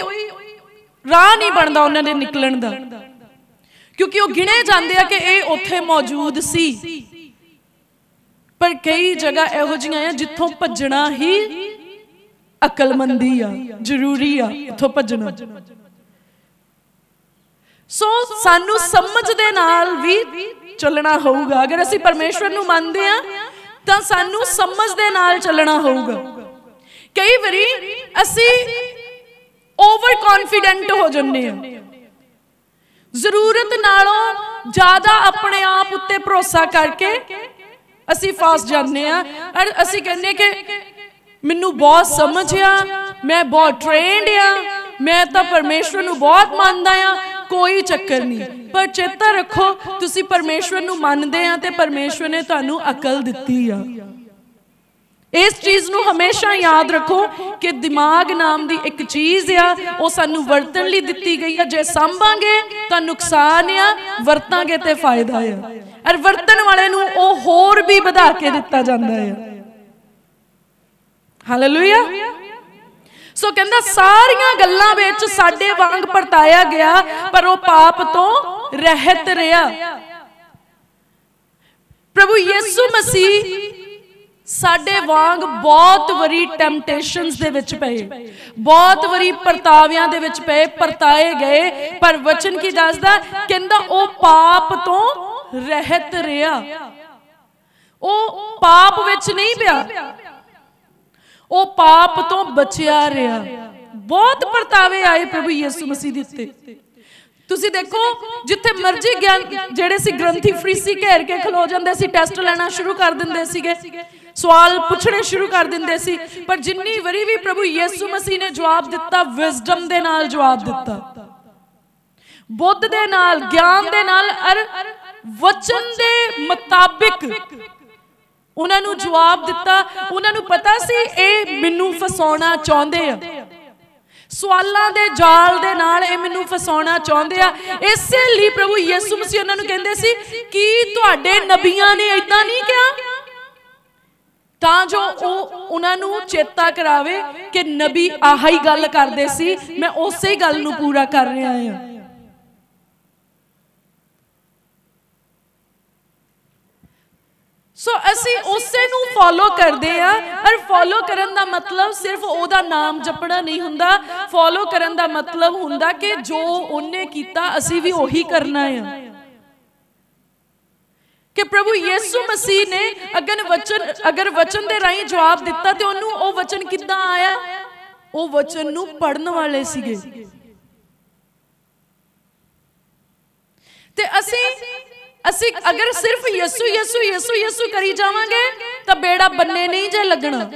ਰਾਹ ਨਹੀਂ ਬਣਦਾ ਉਹਨਾਂ ਦੇ ਨਿਕਲਣ ਦਾ ਕਿਉਂਕਿ ਉਹ ਗਿਣੇ ਜਾਂਦੇ ਆ ਕਿ ਇਹ ਉੱਥੇ ਮੌਜੂਦ ਸੀ ਪਰ ਕਈ ਜਗ੍ਹਾ ਇਹੋ ਜਿਹੀਆਂ ਆ ਜਿੱਥੋਂ ਭੱਜਣਾ ਹੀ ਅਕਲਮੰਦੀ ਆ ਜ਼ਰੂਰੀ ਆ ਉੱਥੋਂ ਭੱਜਣਾ ਸੋ ਸਾਨੂੰ ਸਮਝ ਦੇ ਨਾਲ ਵੀ ਚੱਲਣਾ ਹੋਊਗਾ ਅਗਰ ਅਸੀਂ ਪਰਮੇਸ਼ਵਰ ਨੂੰ ਮੰਨਦੇ ਆ ਤਾਂ ਸਾਨੂੰ ਸਮਝ ਦੇ ਨਾਲ ਚੱਲਣਾ ਹੋਊਗਾ ਕਈ ਵਾਰੀ ਅਸੀਂ ਓਵਰ ਕੌਨਫੀਡੈਂਟ ਹੋ ਜੰਨੇ ਆ ਜ਼ਰੂਰਤ ਨਾਲੋਂ ਜ਼ਿਆਦਾ ਆਪਣੇ ਆਪ ਉੱਤੇ ਭਰੋਸਾ ਕਰਕੇ ਅਸੀਂ ਫਸ ਜਾਂਦੇ ਆ ਔਰ ਅਸੀਂ ਕਹਿੰਨੇ ਕਿ ਮੈਨੂੰ ਬਹੁਤ ਸਮਝ ਆ ਮੈਂ ਬਹੁਤ ਟ੍ਰੇਨਡ ਆ ਮੈਂ ਤਾਂ ਪਰਮੇਸ਼ਵਰ ਨੂੰ ਬਹੁਤ ਮੰਨਦਾ ਆ ਕੋਈ ਚੱਕਰ ਨਹੀਂ ਪਰ ਚੇਤਾ ਰੱਖੋ ਤੁਸੀਂ ਪਰਮੇਸ਼ਵਰ ਨੂੰ ਮੰਨਦੇ ਆ ਤੇ ਪਰਮੇਸ਼ਵਰ ਨੇ ਤੁਹਾਨੂੰ ਅਕਲ ਦਿੱਤੀ ਆ ਇਸ ਚੀਜ਼ ਨੂੰ ਹਮੇਸ਼ਾ ਯਾਦ ਰੱਖੋ ਕਿ ਦਿਮਾਗ ਨਾਮ ਦੀ ਇੱਕ ਚੀਜ਼ ਆ ਉਹ ਸਾਨੂੰ ਵਰਤਣ ਲਈ ਦਿੱਤੀ ਗਈ ਆ ਜੇ ਸੰਭਾਂਗੇ ਤਾਂ ਨੁਕਸਾਨ ਆ ਵਰਤਾਂਗੇ ਤੇ ਫਾਇਦਾ ਆ ਅਰ ਵਰਤਣ ਵਾਲੇ ਨੂੰ ਉਹ ਹੋਰ ਵੀ ਵਧਾ ਕੇ ਦਿੱਤਾ ਜਾਂਦਾ ਆ ਹਾਲੇਲੂਇਆ ਸੋ ਕਹਿੰਦਾ ਸਾਰੀਆਂ ਗੱਲਾਂ ਵਿੱਚ ਸਾਡੇ ਵਾਂਗ ਪਰਤਾਇਆ ਗਿਆ ਪਰ ਉਹ ਪਾਪ ਤੋਂ ਰਹਿਤ ਰਿਹਾ ਪ੍ਰਭੂ ਯਿਸੂ ਮਸੀਹ ਸਾਡੇ ਵਾਂਗ ਬਹੁਤ ਵਰੀ ਟੈਂਪਟੇਸ਼ਨਸ ਦੇ ਵਿੱਚ ਪਏ ਬਹੁਤ ਵਰੀ ਪਰਤਾਵਿਆਂ ਦੇ ਵਿੱਚ ਪਏ ਪਰਤਾਏ ਗਏ ਪਰ ਵਚਨ ਕੀ ਦੱਸਦਾ ਕਹਿੰਦਾ ਉਹ ਪਾਪ ਤੋਂ ਰਹਿਤ ਰਿਹਾ ਉਹ ਪਾਪ ਵਿੱਚ ਨਹੀਂ ਪਿਆ ਉਹ ਪਾਪ ਤੋਂ ਬਚਿਆ ਰਿਹਾ ਬਹੁਤ ਪਰਤਾਵੇ ਆਏ ਪ੍ਰਭੂ ਯਿਸੂ ਮਸੀਹ ਦੇ ਉੱਤੇ ਤੁਸੀਂ ਦੇਖੋ ਜਿੱਥੇ ਮਰਜ਼ੀ ਗਿਆਨ ਜਿਹੜੇ ਸੀ ਗ੍ਰੰਥੀ ਫਰੀਸੀ ਘੇਰ ਕੇ ਖਲੋ ਜਾਂਦੇ ਸੀ ਟੈਸਟ ਲੈਣਾ ਸ਼ੁਰੂ ਕਰ ਦਿੰਦੇ ਸੀਗੇ ਸਵਾਲ ਪੁੱਛਣੇ ਸ਼ੁਰੂ ਕਰ ਦਿੰਦੇ ਸੀ ਪਰ ਜਿੰਨੀ ਵਾਰੀ ਵੀ ਪ੍ਰਭੂ ਯਿਸੂ ਮਸੀਹ ਨੇ ਜਵਾਬ ਦਿੱਤਾ ਵਿਜ਼ਡਮ ਦੇ ਨਾਲ ਜਵਾਬ ਦਿੱਤਾ ਬੁੱਧ ਦੇ ਨਾਲ ਗਿਆਨ ਦੇ ਨਾਲ ਅਰ ਵਚਨ ਦੇ ਮੁਤਾਬਿਕ ਉਹਨਾਂ ਨੂੰ ਜਵਾਬ ਦਿੱਤਾ ਉਹਨਾਂ ਨੂੰ ਪਤਾ ਸੀ ਇਹ ਮੈਨੂੰ ਫਸਾਉਣਾ ਚਾਹੁੰਦੇ ਆ ਸਵਾਲਾਂ ਦੇ ਜਾਲ ਦੇ ਨਾਲ ਇਹ ਮੈਨੂੰ ਫਸਾਉਣਾ ਚਾਹੁੰਦੇ ਆ ਇਸੇ ਲਈ ਪ੍ਰਭੂ ਯਿਸੂ ਮਸੀਹ ਉਹਨਾਂ ਨੂੰ ਕਹਿੰਦੇ ਸੀ ਕਿ ਤੁਹਾਡੇ ਨਬੀਆਂ ਨੇ ਇਦਾਂ ਨਹੀਂ ਕਿਹਾ ਤਾਂ ਜੋ ਉਹ ਉਹਨਾਂ ਨੂੰ ਚੇਤਾ ਕਰਾਵੇ ਕਿ ਨਬੀ ਆਹੀ ਗੱਲ ਕਰਦੇ ਸੀ ਮੈਂ ਉਸੇ ਗੱਲ ਨੂੰ ਪੂਰਾ ਕਰ ਰਿਹਾ ਹਾਂ ਸੋ ਅਸੀਂ ਉਸੇ ਨੂੰ ਫੋਲੋ ਕਰਦੇ ਆ ਔਰ ਫੋਲੋ ਕਰਨ ਦਾ ਮਤਲਬ ਸਿਰਫ ਉਹਦਾ ਨਾਮ ਜਪਣਾ ਨਹੀਂ ਹੁੰਦਾ ਫੋਲੋ ਕਰਨ ਦਾ ਮਤਲਬ ਹੁੰਦਾ ਕਿ ਜੋ ਉਹਨੇ ਕੀਤਾ ਅਸੀਂ ਵੀ ਉਹੀ ਕਰਨਾ ਹੈ ਕਿ ਪ੍ਰਭੂ ਯਿਸੂ ਮਸੀਹ ਨੇ ਅਗਨ ਵਚਨ ਅਗਰ ਵਚਨ ਦੇ ਰਾਹੀਂ ਜਵਾਬ ਦਿੱਤਾ ਤੇ ਉਹਨੂੰ ਉਹ ਵਚਨ ਕਿੱਦਾਂ ਆਇਆ ਉਹ ਵਚਨ ਨੂੰ ਪੜਨ ਵਾਲੇ ਸੀਗੇ ਤੇ ਅਸੀਂ ਅਸੀਂ ਅਗਰ ਸਿਰਫ ਯਸੂ ਯਸੂ ਯਸੂ ਯਸੂ ਕਰੀ ਜਾਵਾਂਗੇ ਤਾਂ ਬੇੜਾ ਬੰਨੇ ਨਹੀਂ ਜੇ ਲੱਗਣਾ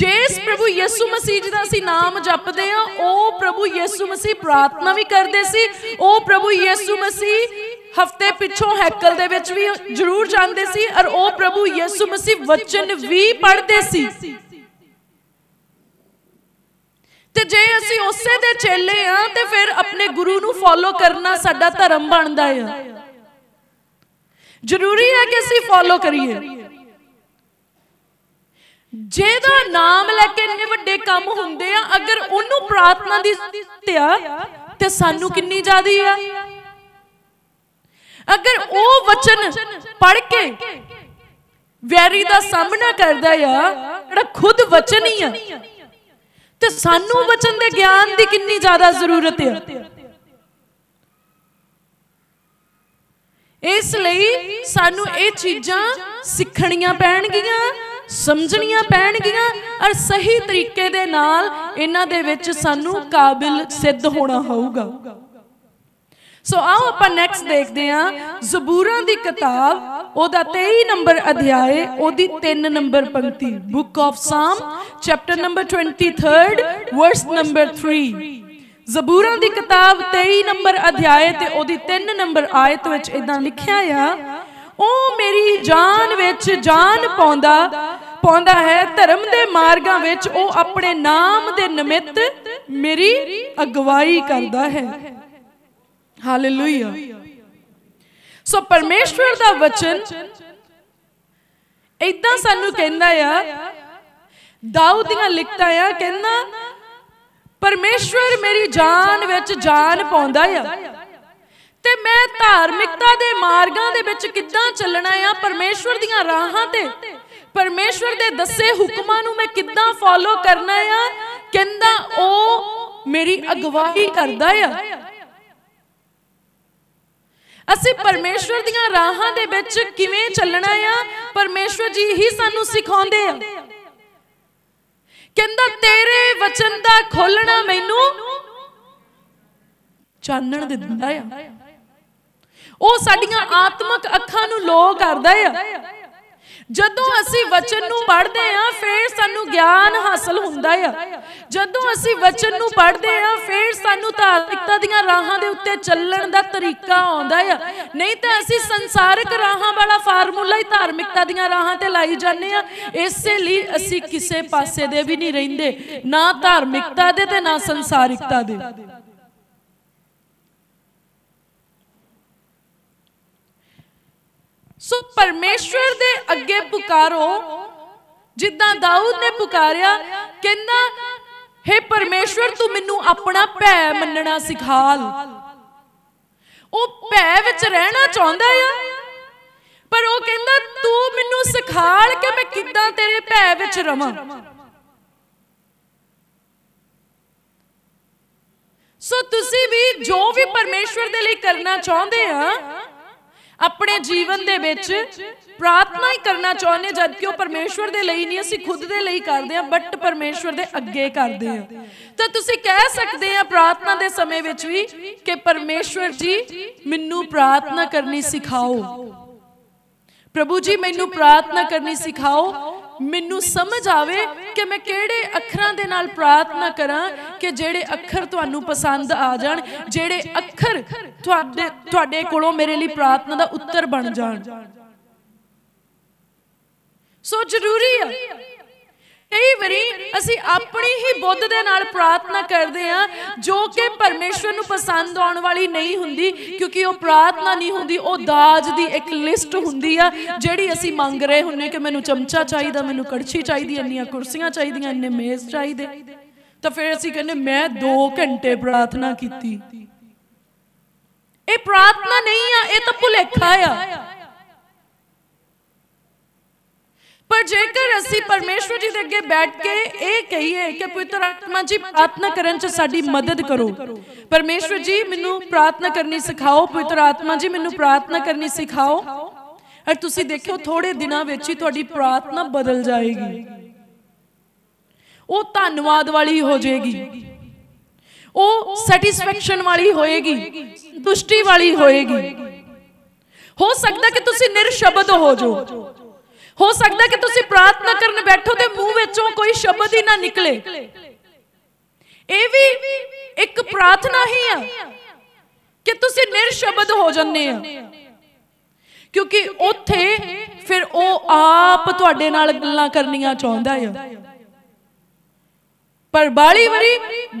ਜਿਸ ਪ੍ਰਭੂ ਯਿਸੂ ਮਸੀਹ ਦਾ ਅਸੀਂ ਨਾਮ ਜਪਦੇ ਆ ਉਹ ਪ੍ਰਭੂ ਯਿਸੂ ਮਸੀਹ ਪ੍ਰਾਰਥਨਾ ਵੀ ਕਰਦੇ ਸੀ ਉਹ ਪ੍ਰਭੂ ਯਿਸੂ ਮਸੀਹ ਹਫਤੇ ਪਿੱਛੋਂ ਹੈਕਲ ਦੇ ਵਿੱਚ ਵੀ ਜ਼ਰੂਰ ਜਾਂਦੇ ਸੀ ਔਰ ਉਹ ਪ੍ਰਭੂ ਯਿਸੂ ਮਸੀਹ ਵਚਨ ਵੀ ਪੜ੍ਹਦੇ ਸੀ ਤੇ ਜੇ ਅਸੀਂ ਉਸੇ ਦੇ ਚੇਲੇ ਆ ਤੇ ਫਿਰ ਆਪਣੇ ਗੁਰੂ ਨੂੰ ਫੋਲੋ ਕਰਨਾ ਸਾਡਾ ਧਰਮ ਬਣਦਾ ਆ ਜ਼ਰੂਰੀ ਹੈ ਕਿ ਅਸੀਂ ਫੋਲੋ ਕਰੀਏ ਜਿਹਦਾ ਨਾਮ ਲੈ ਕੇ ਇੰਨੇ ਵੱਡੇ ਕੰਮ ਹੁੰਦੇ ਆ ਅਗਰ ਉਹਨੂੰ ਪ੍ਰਾਰਥਨਾ ਦੀ ਧਿਆ ਤੇ ਸਾਨੂੰ ਕਿੰਨੀ ਜ਼ਿਆਦੀ ਆ ਅਗਰ ਉਹ ਵਚਨ ਪੜ ਕੇ ਵੈਰੀ ਦਾ ਸਾਹਮਣਾ ਕਰਦਾ ਆ ਜਿਹੜਾ ਖੁਦ ਵਚਨ ਹੀ ਆ ਤੇ ਸਾਨੂੰ ਬਚਨ ਦੇ ਗਿਆਨ ਦੀ ਕਿੰਨੀ ਜ਼ਿਆਦਾ ਜ਼ਰੂਰਤ ਹੈ ਇਸ ਲਈ ਸਾਨੂੰ ਇਹ ਚੀਜ਼ਾਂ ਸਿੱਖਣੀਆਂ ਪੈਣਗੀਆਂ ਸਮਝਣੀਆਂ ਪੈਣਗੀਆਂ ਔਰ ਸਹੀ ਤਰੀਕੇ ਦੇ ਨਾਲ ਇਹਨਾਂ ਦੇ ਵਿੱਚ ਸਾਨੂੰ ਕਾਬਿਲ ਸਿੱਧ ਹੋਣਾ ਹੋਊਗਾ ਸੋ ਆਓ ਆਪਾਂ ਨੈਕਸਟ ਦੇਖਦੇ ਹਾਂ ਜ਼ਬੂਰਾਂ ਦੀ ਕਿਤਾਬ ਉਹਦਾ 23 ਨੰਬਰ ਅਧਿਆਏ ਉਹਦੀ 3 ਨੰਬਰ ਪੰਕਤੀ book of Psalm chapter number 23 verse number 3 ਜ਼ਬੂਰਾਂ ਦੀ ਕਿਤਾਬ 23 ਨੰਬਰ ਅਧਿਆਏ ਤੇ ਉਹਦੀ 3 ਨੰਬਰ ਆਇਤ ਵਿੱਚ ਇਦਾਂ ਲਿਖਿਆ ਆ ਉਹ ਮੇਰੀ ਜਾਨ ਵਿੱਚ ਜਾਨ ਪਾਉਂਦਾ ਪਾਉਂਦਾ ਹੈ ਧਰਮ ਦੇ ਮਾਰਗਾਂ ਵਿੱਚ ਉਹ ਆਪਣੇ ਨਾਮ ਦੇ ਨਿਮਿਤ ਮੇਰੀ ਅਗਵਾਈ ਕਰਦਾ ਹੈ ਹਾਲੇਲੂਇਆ ਸੋ ਪਰਮੇਸ਼ਵਰ ਦਾ ਵਚਨ ਇਦਾਂ ਸਾਨੂੰ ਕਹਿੰਦਾ ਆ ਦਾਊਦ ਦੀਆਂ ਲਿਖਤਾਂ ਆ ਕਹਿੰਦਾ ਪਰਮੇਸ਼ਵਰ ਮੇਰੀ ਜਾਨ ਵਿੱਚ ਜਾਨ ਪਾਉਂਦਾ ਆ ਤੇ ਮੈਂ ਧਾਰਮਿਕਤਾ ਦੇ ਮਾਰਗਾਂ ਦੇ ਵਿੱਚ ਕਿੱਦਾਂ ਚੱਲਣਾ ਆ ਪਰਮੇਸ਼ਵਰ ਦੀਆਂ ਰਾਹਾਂ ਤੇ ਪਰਮੇਸ਼ਵਰ ਦੇ ਦੱਸੇ ਹੁਕਮਾਂ ਨੂੰ ਮੈਂ ਕਿੱਦਾਂ ਫਾਲੋ ਕਰਨਾ ਆ ਕਹਿੰਦਾ ਉਹ ਮੇਰੀ ਅਗਵਾਈ ਕਰਦਾ ਆ ਅਸੀਂ ਪਰਮੇਸ਼ਵਰ ਦੀਆਂ ਰਾਹਾਂ ਦੇ ਵਿੱਚ ਕਿਵੇਂ ਚੱਲਣਾ ਆ ਪਰਮੇਸ਼ਵਰ ਜੀ ਹੀ ਸਾਨੂੰ ਸਿਖਾਉਂਦੇ ਆ ਕਹਿੰਦਾ ਤੇਰੇ ਵਚਨ ਦਾ ਖੋਲਣਾ ਮੈਨੂੰ ਚਾਨਣ ਦਿੰਦਾ ਆ ਉਹ ਸਾਡੀਆਂ ਆਤਮਿਕ ਅੱਖਾਂ ਨੂੰ ਲੋ ਕਰਦਾ ਆ ਜਦੋਂ ਅਸੀਂ ਵਚਨ ਨੂੰ ਪੜ੍ਹਦੇ ਆ ਫਿਰ ਸਾਨੂੰ ਗਿਆਨ ਹਾਸਲ ਹੁੰਦਾ ਆ ਜਦੋਂ ਅਸੀਂ ਵਚਨ ਨੂੰ ਪੜ੍ਹਦੇ ਆ ਫਿਰ ਸਾਨੂੰ ਧਾਰਮਿਕਤਾ ਦੀਆਂ ਰਾਹਾਂ ਦੇ ਉੱਤੇ ਚੱਲਣ ਦਾ ਤਰੀਕਾ ਆਉਂਦਾ ਆ ਨਹੀਂ ਤਾਂ ਅਸੀਂ ਸੰਸਾਰਿਕ ਰਾਹਾਂ ਵਾਲਾ ਫਾਰਮੂਲਾ ਹੀ ਧਾਰਮਿਕਤਾ ਦੀਆਂ ਰਾਹਾਂ ਤੇ ਲਾਈ ਜਾਂਦੇ ਆ ਇਸੇ ਲਈ ਅਸੀਂ ਕਿਸੇ ਪਾਸੇ ਦੇ ਵੀ ਨਹੀਂ ਰਹਿੰਦੇ ਨਾ ਧਾਰਮਿਕਤਾ ਦੇ ਤੇ ਨਾ ਸੰਸਾਰਿਕਤਾ ਦੇ ਸੋ ਪਰਮੇਸ਼ਵਰ ਦੇ ਅੱਗੇ ਪੁਕਾਰੋ ਜਿੱਦਾਂ ਦਾਊਦ ਨੇ ਪੁਕਾਰਿਆ ਕਹਿੰਦਾ हे ਪਰਮੇਸ਼ਵਰ ਤੂੰ ਮੈਨੂੰ ਆਪਣਾ ਭੈ ਮੰਨਣਾ ਸਿਖਾਲ ਉਹ ਭੈ ਵਿੱਚ ਰਹਿਣਾ ਚਾਹੁੰਦਾ ਆ ਪਰ ਉਹ ਕਹਿੰਦਾ ਤੂੰ ਮੈਨੂੰ ਸਿਖਾਲ ਕਿ ਮੈਂ ਕਿੱਦਾਂ ਤੇਰੇ ਭੈ ਵਿੱਚ ਰਵਾਂ ਸੋ ਤੁਸੀਂ ਵੀ ਜੋ ਵੀ ਪਰਮੇਸ਼ਵਰ ਦੇ ਲਈ ਕਰਨਾ ਚਾਹੁੰਦੇ ਆ ਆਪਣੇ ਜੀਵਨ ਦੇ ਵਿੱਚ ਪ੍ਰਾਰਥਨਾ ਹੀ ਕਰਨਾ ਚਾਹੁੰਦੇ ਜਦ ਕਿ ਉਹ ਪਰਮੇਸ਼ਵਰ ਦੇ ਲਈ ਨਹੀਂ ਅਸੀਂ ਖੁਦ ਦੇ ਲਈ ਕਰਦੇ ਆ ਬਟ ਪਰਮੇਸ਼ਵਰ ਦੇ ਅੱਗੇ ਕਰਦੇ ਆ ਤਾਂ ਤੁਸੀਂ ਕਹਿ ਸਕਦੇ ਆ ਪ੍ਰਾਰਥਨਾ ਦੇ ਸਮੇਂ ਵਿੱਚ ਵੀ ਕਿ ਪਰਮੇਸ਼ਵਰ ਜੀ ਮੈਨੂੰ ਪ੍ਰਾਰਥਨਾ ਕਰਨੀ ਸਿਖਾਓ ਪ੍ਰਭੂ ਜੀ ਮੈਨੂੰ ਪ੍ਰਾਰਥਨਾ ਕਰਨੀ ਸਿਖਾਓ ਮੈਨੂੰ ਸਮਝ ਆਵੇ ਕਿ ਮੈਂ ਕਿਹੜੇ ਅੱਖਰਾਂ ਦੇ ਨਾਲ ਪ੍ਰਾਰਥਨਾ ਕਰਾਂ ਕਿ ਜਿਹੜੇ ਅੱਖਰ ਤੁਹਾਨੂੰ ਪਸੰਦ ਆ ਜਾਣ ਜਿਹੜੇ ਅੱਖਰ ਤੁਹਾਡੇ ਤੁਹਾਡੇ ਕੋਲੋਂ ਮੇਰੇ ਲਈ ਪ੍ਰਾਰਥਨਾ ਦਾ ਉੱਤਰ ਬਣ ਜਾਣ ਸੋ ਜ਼ਰੂਰੀ ਹੈ ਕਈ ਵਾਰੀ ਅਸੀਂ ਆਪਣੀ ਹੀ ਬੁੱਧ ਦੇ ਨਾਲ ਪ੍ਰਾਰਥਨਾ ਕਰਦੇ ਆ ਜੋ ਕਿ ਪਰਮੇਸ਼ਵਰ ਨੂੰ ਪਸੰਦ ਆਉਣ ਵਾਲੀ ਨਹੀਂ ਹੁੰਦੀ ਕਿਉਂਕਿ ਉਹ ਪ੍ਰਾਰਥਨਾ ਨਹੀਂ ਹੁੰਦੀ ਉਹ ਦਾਜ ਦੀ ਇੱਕ ਲਿਸਟ ਹੁੰਦੀ ਆ ਜਿਹੜੀ ਅਸੀਂ ਮੰਗ ਰਹੇ ਹੁੰਨੇ ਕਿ ਮੈਨੂੰ ਚਮਚਾ ਚਾਹੀਦਾ ਮੈਨੂੰ ਕੜਛੀ ਚਾਹੀਦੀ ਇੰਨੀਆਂ ਕੁਰਸੀਆਂ ਚਾਹੀਦੀਆਂ ਇੰਨੇ ਮੇਜ਼ ਚਾਹੀਦੇ ਤਾਂ ਫਿਰ ਅਸੀਂ ਕਹਿੰਦੇ ਮੈਂ 2 ਘੰਟੇ ਪ੍ਰਾਰਥਨਾ ਕੀਤੀ ਇਹ ਪ੍ਰਾਰਥਨਾ ਨਹੀਂ ਆ ਇਹ ਤਾਂ ਭੁਲੇਖਾ ਆ ਪਰ ਜੇਕਰ ਅਸੀਂ ਪਰਮੇਸ਼ਵਰ ਜੀ ਦੇ ਅੱਗੇ ਬੈਠ ਕੇ ਇਹ ਕਹੀਏ ਕਿ ਪਵਿੱਤਰ ਆਤਮਾ ਜੀ ਪ੍ਰਾਰਥਨਾ ਕਰਨ 'ਚ ਸਾਡੀ ਮਦਦ ਕਰੋ ਪਰਮੇਸ਼ਵਰ ਜੀ ਮੈਨੂੰ ਪ੍ਰਾਰਥਨਾ ਕਰਨੀ ਸਿਖਾਓ ਪਵਿੱਤਰ ਆਤਮਾ ਜੀ ਮੈਨੂੰ ਪ੍ਰਾਰਥਨਾ ਕਰਨੀ ਸਿਖਾਓ ਅਰ ਤੁਸੀਂ ਦੇਖਿਓ ਥੋੜੇ ਦਿਨਾਂ ਵਿੱਚ ਹੀ ਤੁਹਾਡੀ ਪ੍ਰਾਰਥਨਾ ਬਦਲ ਜਾਏਗੀ ਉਹ ਧੰਨਵਾਦ ਵਾਲੀ ਹੋ ਜਾਏਗੀ ਉਹ ਸੈਟੀਸਫੈਕਸ਼ਨ ਵਾਲੀ ਹੋਏਗੀ ਤੁਸ਼ਟੀ ਵਾਲੀ ਹੋਏਗੀ ਹੋ ਸਕਦਾ ਕਿ ਤੁਸੀਂ ਨਿਰਸ਼ਬਦ ਹੋ ਜਾਓ ਹੋ ਸਕਦਾ ਕਿ ਤੁਸੀਂ ਪ੍ਰਾਰਥਨਾ ਕਰਨ ਬੈਠੋ ਤੇ ਮੂੰਹ ਵਿੱਚੋਂ ਕੋਈ ਸ਼ਬਦ ਹੀ ਨਾ ਨਿਕਲੇ ਇਹ ਵੀ ਇੱਕ ਪ੍ਰਾਰਥਨਾ ਹੀ ਆ ਕਿ ਤੁਸੀਂ ਨਿਰਸ਼ਬਦ ਹੋ ਜੰਨੇ ਆ ਕਿਉਂਕਿ ਉੱਥੇ ਫਿਰ ਉਹ ਆਪ ਤੁਹਾਡੇ ਨਾਲ ਗੱਲਾਂ ਕਰਨੀਆਂ ਚਾਹੁੰਦਾ ਆ ਪਰ ਬਾਲੀ ਵਰੀ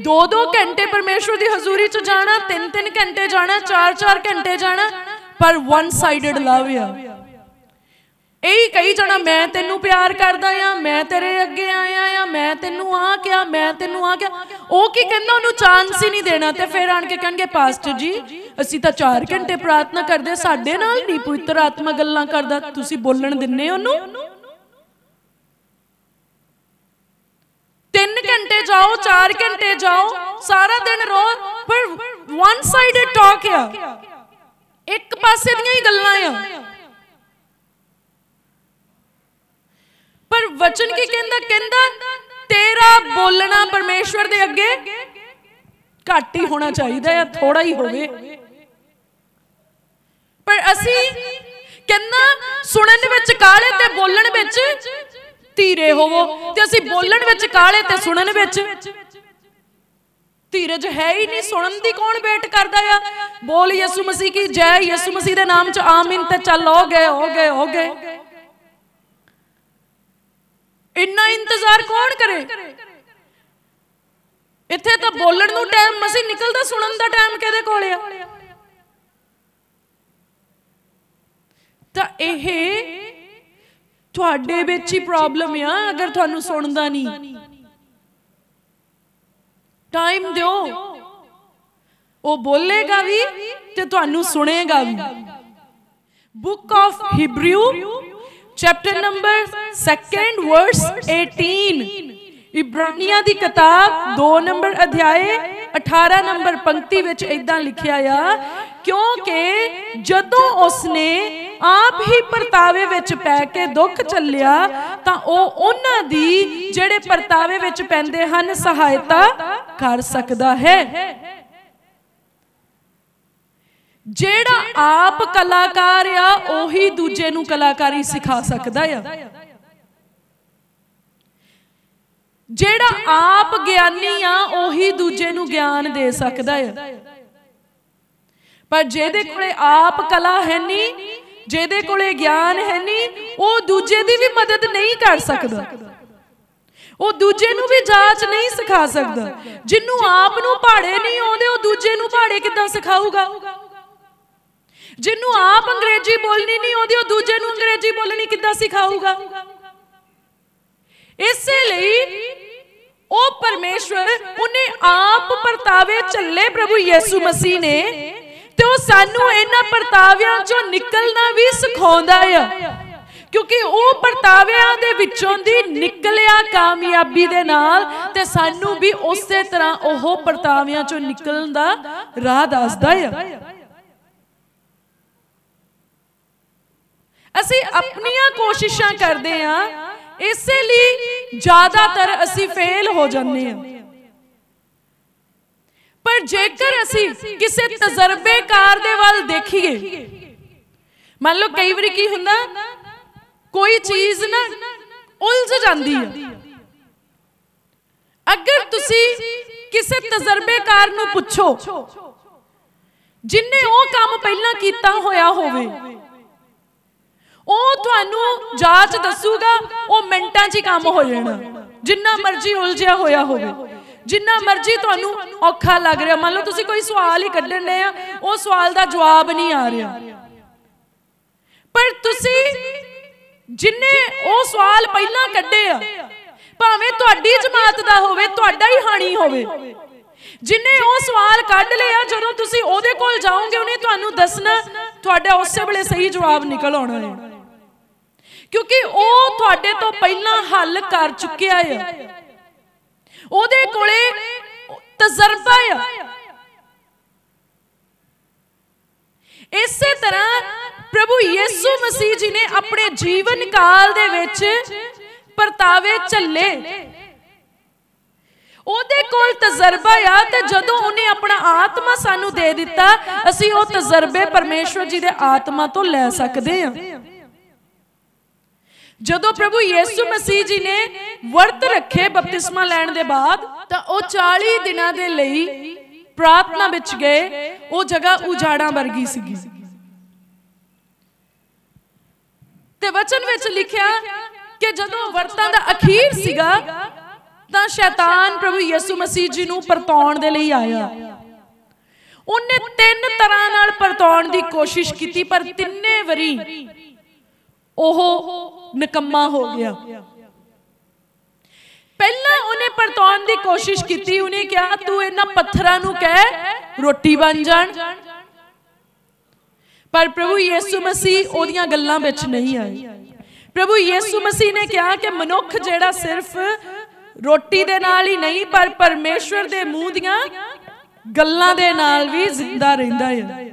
2-2 ਘੰਟੇ ਪਰਮੇਸ਼ਵਰ ਦੀ ਹਜ਼ੂਰੀ 'ਚ ਜਾਣਾ 3-3 ਘੰਟੇ ਜਾਣਾ 4-4 ਘੰਟੇ ਜਾਣਾ ਪਰ ਵਨ ਸਾਈਡਡ ਲਵ ਆ ਇਹੀ ਕਹੀ ਜਾਣਾ ਮੈਂ ਤੈਨੂੰ ਪਿਆਰ ਕਰਦਾ ਆ ਮੈਂ ਤੇਰੇ ਅੱਗੇ ਆਇਆ ਆ ਮੈਂ ਤੈਨੂੰ ਆ ਕਿਹਾ ਮੈਂ ਤੈਨੂੰ ਆ ਕਿਹਾ ਉਹ ਕੀ ਕਹਿੰਦਾ ਉਹਨੂੰ ਚਾਂਸ ਹੀ ਨਹੀਂ ਦੇਣਾ ਤੇ ਫਿਰ ਆਣ ਕੇ ਕਹਿੰਗੇ ਪਾਸਟਰ ਜੀ ਅਸੀਂ ਤਾਂ 4 ਘੰਟੇ ਪ੍ਰਾਰਥਨਾ ਕਰਦੇ ਸਾਡੇ ਨਾਲ ਨਹੀਂ ਪਵਿੱਤਰ ਆਤਮਾ ਗੱਲਾਂ ਕਰਦਾ ਤੁਸੀਂ ਬੋਲਣ ਦਿੰਨੇ ਉਹਨੂੰ 3 ਘੰਟੇ ਜਾਓ 4 ਘੰਟੇ ਜਾਓ ਸਾਰਾ ਦਿਨ ਰੋ ਪਰ ਵਨ ਸਾਈਡਡ ਟਾਕ ਆ ਇੱਕ ਪਾਸੇ ਦੀਆਂ ਹੀ ਗੱਲਾਂ ਆ ਪਰ ਵਚਨ ਕੀ ਕਹਿੰਦਾ ਕਹਿੰਦਾ ਤੇਰਾ ਬੋਲਣਾ ਪਰਮੇਸ਼ਵਰ ਦੇ ਅੱਗੇ ਘੱਟ ਹੀ ਹੋਣਾ ਚਾਹੀਦਾ ਹੈ ਥੋੜਾ ਹੀ ਹੋਵੇ ਪਰ ਅਸੀਂ ਕਹਿੰਦਾ ਸੁਣਨ ਵਿੱਚ ਕਾਲੇ ਤੇ ਬੋਲਣ ਵਿੱਚ ਧੀਰੇ ਹੋਵੋ ਤੇ ਅਸੀਂ ਬੋਲਣ ਵਿੱਚ ਕਾਲੇ ਤੇ ਸੁਣਨ ਵਿੱਚ ਧੀਰਜ ਹੈ ਹੀ ਨਹੀਂ ਸੁਣਨ ਦੀ ਕੌਣ ਵੇਟ ਕਰਦਾ ਆ ਬੋਲ ਯਿਸੂ ਮਸੀਹ ਕੀ ਜੈ ਯਿਸੂ ਮਸੀਹ ਦੇ ਨਾਮ ਚ ਆਮੀਨ ਤੇ ਚੱਲ ਹੋ ਗਏ ਹੋ ਗਏ ਹੋ ਗਏ ਇੰਨਾ ਇੰਤਜ਼ਾਰ ਕੌਣ ਕਰੇ ਇੱਥੇ ਤਾਂ ਬੋਲਣ ਨੂੰ ਟਾਈਮ ਮਸੀਂ ਨਿਕਲਦਾ ਸੁਣਨ ਦਾ ਟਾਈਮ ਕਿਹਦੇ ਕੋਲ ਆ ਤਾਂ ਇਹ ਤੁਹਾਡੇ ਵਿੱਚ ਹੀ ਪ੍ਰੋਬਲਮ ਆ ਅਗਰ ਤੁਹਾਨੂੰ ਸੁਣਦਾ ਨਹੀਂ ਟਾਈਮ ਦਿਓ ਉਹ ਬੋਲੇਗਾ ਵੀ ਤੇ ਤੁਹਾਨੂੰ ਸੁਣੇਗਾ ਵੀ book of Hebrew chapter number 2 verse 18 ਇਬਰਾਨੀਆਂ ਦੀ ਕਿਤਾਬ 2 ਨੰਬਰ ਅਧਿਆਏ 18 ਨੰਬਰ ਪੰਕਤੀ ਵਿੱਚ ਇਦਾਂ ਲਿਖਿਆ ਆ ਕਿਉਂਕਿ ਜਦੋਂ ਉਸਨੇ ਆਪ ਹੀ ਪਰਤਾਵੇ ਵਿੱਚ ਪੈ ਕੇ ਦੁੱਖ ਚੱਲਿਆ ਤਾਂ ਉਹ ਉਹਨਾਂ ਦੀ ਜਿਹੜੇ ਪਰਤਾਵੇ ਵਿੱਚ ਪੈਂਦੇ ਹਨ ਸਹਾਇਤਾ ਕਰ ਸਕਦਾ ਹੈ ਜਿਹੜਾ ਆਪ ਕਲਾਕਾਰ ਆ ਉਹੀ ਦੂਜੇ ਨੂੰ ਕਲਾਕਾਰੀ ਸਿਖਾ ਸਕਦਾ ਆ ਜਿਹੜਾ ਆਪ ਗਿਆਨੀ ਆ ਉਹੀ ਦੂਜੇ ਨੂੰ ਗਿਆਨ ਦੇ ਸਕਦਾ ਆ ਪਰ ਜਿਹਦੇ ਕੋਲੇ ਆਪ ਕਲਾ ਹੈ ਨਹੀਂ ਜਿਹਦੇ ਕੋਲੇ ਗਿਆਨ ਹੈ ਨਹੀਂ ਉਹ ਦੂਜੇ ਦੀ ਵੀ ਮਦਦ ਨਹੀਂ ਕਰ ਸਕਦਾ ਉਹ ਦੂਜੇ ਨੂੰ ਵੀ ਜਾਂਚ ਨਹੀਂ ਸਿਖਾ ਸਕਦਾ ਜਿੰਨੂੰ ਆਪ ਨੂੰ ਪਾੜੇ ਨਹੀਂ ਆਉਂਦੇ ਉਹ ਦੂਜੇ ਨੂੰ ਪਾੜੇ ਕਿੱਦਾਂ ਸਿਖਾਊਗਾ ਜਿਹਨੂੰ ਆਪ ਅੰਗਰੇਜ਼ੀ ਬੋਲਣੀ ਨਹੀਂ ਆਉਂਦੀ ਉਹ ਦੂਜੇ ਨੂੰ ਅੰਗਰੇਜ਼ੀ ਬੋਲਣੀ ਕਿੱਦਾਂ ਸਿਖਾਊਗਾ ਇਸੇ ਲਈ ਉਹ ਪਰਮੇਸ਼ਵਰ ਉਹਨੇ ਆਪ ਪਰਤਾਵੇ ਚੱਲੇ ਪ੍ਰਭੂ ਯੀਸੂ ਮਸੀਹ ਨੇ ਤੇ ਉਹ ਸਾਨੂੰ ਇਹਨਾਂ ਪਰਤਾਵਿਆਂ ਚੋਂ ਨਿਕਲਣਾ ਵੀ ਸਿਖਾਉਂਦਾ ਆ ਕਿਉਂਕਿ ਉਹ ਪਰਤਾਵਿਆਂ ਦੇ ਵਿੱਚੋਂ ਦੀ ਨਿਕਲਿਆ ਕਾਮਯਾਬੀ ਦੇ ਨਾਲ ਤੇ ਸਾਨੂੰ ਵੀ ਉਸੇ ਤਰ੍ਹਾਂ ਉਹ ਪਰਤਾਵਿਆਂ ਚੋਂ ਨਿਕਲਣ ਦਾ ਰਾਹ ਦੱਸਦਾ ਆ ਅਸੀਂ ਆਪਣੀਆਂ ਕੋਸ਼ਿਸ਼ਾਂ ਕਰਦੇ ਆ ਇਸੇ ਲਈ ਜ਼ਿਆਦਾਤਰ ਅਸੀਂ ਫੇਲ ਹੋ ਜਾਂਦੇ ਆ ਪਰ ਜੇਕਰ ਅਸੀਂ ਕਿਸੇ ਤਜਰਬੇਕਾਰ ਦੇ ਵੱਲ ਦੇਖੀਏ ਮੰਨ ਲਓ ਕਈ ਵਾਰੀ ਕੀ ਹੁੰਦਾ ਕੋਈ ਚੀਜ਼ ਨਾ ਉਲਝ ਜਾਂਦੀ ਹੈ ਅਗਰ ਤੁਸੀਂ ਕਿਸੇ ਤਜਰਬੇਕਾਰ ਨੂੰ ਪੁੱਛੋ ਜਿਨਨੇ ਉਹ ਕੰਮ ਪਹਿਲਾਂ ਕੀਤਾ ਹੋਇਆ ਹੋਵੇ ਉਹ ਤੁਹਾਨੂੰ ਜਾਂਚ ਦੱਸੂਗਾ ਉਹ ਮਿੰਟਾਂ 'ਚ ਹੀ ਕੰਮ ਹੋ ਜਾਣਾ ਜਿੰਨਾ ਮਰਜ਼ੀ ਉਲਝਿਆ ਹੋਇਆ ਹੋਵੇ ਜਿੰਨਾ ਮਰਜ਼ੀ ਤੁਹਾਨੂੰ ਔਖਾ ਲੱਗ ਰਿਹਾ ਮੰਨ ਲਓ ਤੁਸੀਂ ਕੋਈ ਸਵਾਲ ਹੀ ਕੱਢਣ ਦੇ ਆ ਉਹ ਸਵਾਲ ਦਾ ਜਵਾਬ ਨਹੀਂ ਆ ਰਿਹਾ ਪਰ ਤੁਸੀਂ ਜਿੰਨੇ ਉਹ ਸਵਾਲ ਪਹਿਲਾਂ ਕੱਢੇ ਆ ਭਾਵੇਂ ਤੁਹਾਡੀ ਜਮਾਤ ਦਾ ਹੋਵੇ ਤੁਹਾਡਾ ਹੀ ਹਾਣੀ ਹੋਵੇ ਜਿਨੇ ਉਹ ਸਵਾਲ ਕੱਢ ਲਿਆ ਜਦੋਂ ਤੁਸੀਂ ਉਹਦੇ ਕੋਲ ਜਾਓਗੇ ਉਹਨੇ ਤੁਹਾਨੂੰ ਦੱਸਣਾ ਤੁਹਾਡਾ ਉਸੇ ਵੇਲੇ ਸਹੀ ਜਵਾਬ ਨਿਕਲ ਆਉਣਾ ਹੈ ਕਿਉਂਕਿ ਉਹ ਤੁਹਾਡੇ ਤੋਂ ਪਹਿਲਾਂ ਹੱਲ ਕਰ ਚੁੱਕਿਆ ਹੈ ਉਹਦੇ ਕੋਲੇ ਤਜਰਬਾ ਹੈ ਇਸੇ ਤਰ੍ਹਾਂ ਪ੍ਰਭੂ ਯਿਸੂ ਮਸੀਹ ਜੀ ਨੇ ਆਪਣੇ ਜੀਵਨ ਕਾਲ ਦੇ ਵਿੱਚ ਪਰਤਾਵੇ ਝੱਲੇ ਉਹਦੇ ਕੋਲ ਤਜਰਬਾ ਆ ਤੇ ਜਦੋਂ ਉਹਨੇ ਆਪਣਾ ਆਤਮਾ ਸਾਨੂੰ ਦੇ ਦਿੱਤਾ ਅਸੀਂ ਉਹ ਤਜਰਬੇ ਪਰਮੇਸ਼ਵਰ ਜੀ ਦੇ ਆਤਮਾ ਤੋਂ ਲੈ ਸਕਦੇ ਹਾਂ ਜਦੋਂ ਪ੍ਰਭੂ ਯੇਸੂ ਮਸੀਹ ਜੀ ਨੇ ਵਰਤ ਰੱਖੇ ਬਪਤਿਸਮਾ ਲੈਣ ਦੇ ਬਾਅਦ ਤਾਂ ਉਹ 40 ਦਿਨਾਂ ਦੇ ਲਈ ਪ੍ਰਾਰਥਨਾ ਵਿੱਚ ਗਏ ਉਹ ਜਗ੍ਹਾ ਉਜਾੜਾਂ ਵਰਗੀ ਸੀਗੀ ਤੇ ਵਚਨ ਵਿੱਚ ਲਿਖਿਆ ਕਿ ਜਦੋਂ ਵਰਤਾਂ ਦਾ ਅਖੀਰ ਸੀਗਾ ਤਾਂ ਸ਼ੈਤਾਨ ਪ੍ਰਭੂ ਯਿਸੂ ਮਸੀਹ ਜੀ ਨੂੰ ਪਰਤਾਉਣ ਦੇ ਲਈ ਆਇਆ ਉਹਨੇ ਤਿੰਨ ਤਰ੍ਹਾਂ ਨਾਲ ਪਰਤਾਉਣ ਦੀ ਕੋਸ਼ਿਸ਼ ਕੀਤੀ ਪਰ ਤਿੰਨੇ ਵਾਰੀ ਉਹ ਨਕਮਾ ਹੋ ਗਿਆ ਪਹਿਲਾਂ ਉਹਨੇ ਪਰਤੌਣ ਦੀ ਕੋਸ਼ਿਸ਼ ਕੀਤੀ ਉਹਨੇ ਕਿਹਾ ਤੂੰ ਇਹਨਾਂ ਪੱਥਰਾਂ ਨੂੰ ਕਹਿ ਰੋਟੀ ਬਣ ਜਾਣ ਪਰ ਪ੍ਰਭੂ ਯਿਸੂ ਮਸੀਹ ਉਹਦੀਆਂ ਗੱਲਾਂ ਵਿੱਚ ਨਹੀਂ ਆਏ ਪ੍ਰਭੂ ਯਿਸੂ ਮਸੀਹ ਨੇ ਕਿਹਾ ਕਿ ਮਨੁੱਖ ਜਿਹੜਾ ਸਿਰਫ ਰੋਟੀ ਦੇ ਨਾਲ ਹੀ ਨਹੀਂ ਪਰ ਪਰਮੇਸ਼ਵਰ ਦੇ ਮੂੰਹ ਦੀਆਂ ਗੱਲਾਂ ਦੇ ਨਾਲ ਵੀ ਜ਼ਿੰਦਾ ਰਹਿੰਦਾ ਹੈ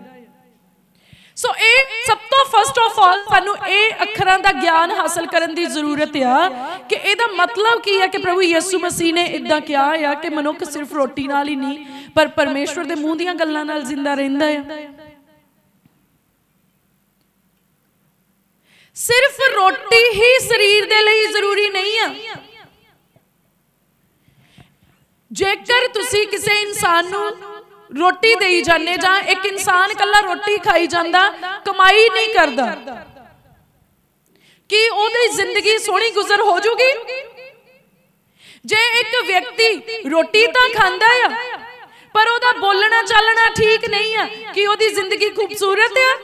ਸੋ ਇਹ ਸਭ ਤੋਂ ਫਸਟ ਆਫ ਆਲ ਸਾਨੂੰ ਇਹ ਅੱਖਰਾਂ ਦਾ ਗਿਆਨ ਹਾਸਲ ਕਰਨ ਦੀ ਜ਼ਰੂਰਤ ਆ ਕਿ ਇਹਦਾ ਮਤਲਬ ਕੀ ਆ ਕਿ ਪ੍ਰਭੂ ਯਿਸੂ ਮਸੀਹ ਨੇ ਇਦਾਂ ਕਿਹਾ ਆ ਕਿ ਮਨੁੱਖ ਸਿਰਫ ਰੋਟੀ ਨਾਲ ਹੀ ਨਹੀਂ ਪਰ ਪਰਮੇਸ਼ਵਰ ਦੇ ਮੂੰਹ ਦੀਆਂ ਗੱਲਾਂ ਨਾਲ ਜ਼ਿੰਦਾ ਰਹਿੰਦਾ ਆ ਸਿਰਫ ਰੋਟੀ ਹੀ ਸਰੀਰ ਦੇ ਲਈ ਜ਼ਰੂਰੀ ਨਹੀਂ ਆ ਜੇਕਰ ਤੁਸੀਂ ਕਿਸੇ ਇਨਸਾਨ ਨੂੰ ਰੋਟੀ ਦੇਈ ਜਾਂਦੇ ਜਾਂ ਇੱਕ ਇਨਸਾਨ ਇਕੱਲਾ ਰੋਟੀ ਖਾਈ ਜਾਂਦਾ ਕਮਾਈ ਨਹੀਂ ਕਰਦਾ ਕੀ ਉਹਦੀ ਜ਼ਿੰਦਗੀ ਸੋਹਣੀ ਗੁਜ਼ਰ ਹੋ ਜੂਗੀ ਜੇ ਇੱਕ ਵਿਅਕਤੀ ਰੋਟੀ ਤਾਂ ਖਾਂਦਾ ਆ ਪਰ ਉਹਦਾ ਬੋਲਣਾ ਚੱਲਣਾ ਠੀਕ ਨਹੀਂ ਆ ਕਿ ਉਹਦੀ ਜ਼ਿੰਦਗੀ ਖੂਬਸੂਰਤ ਆ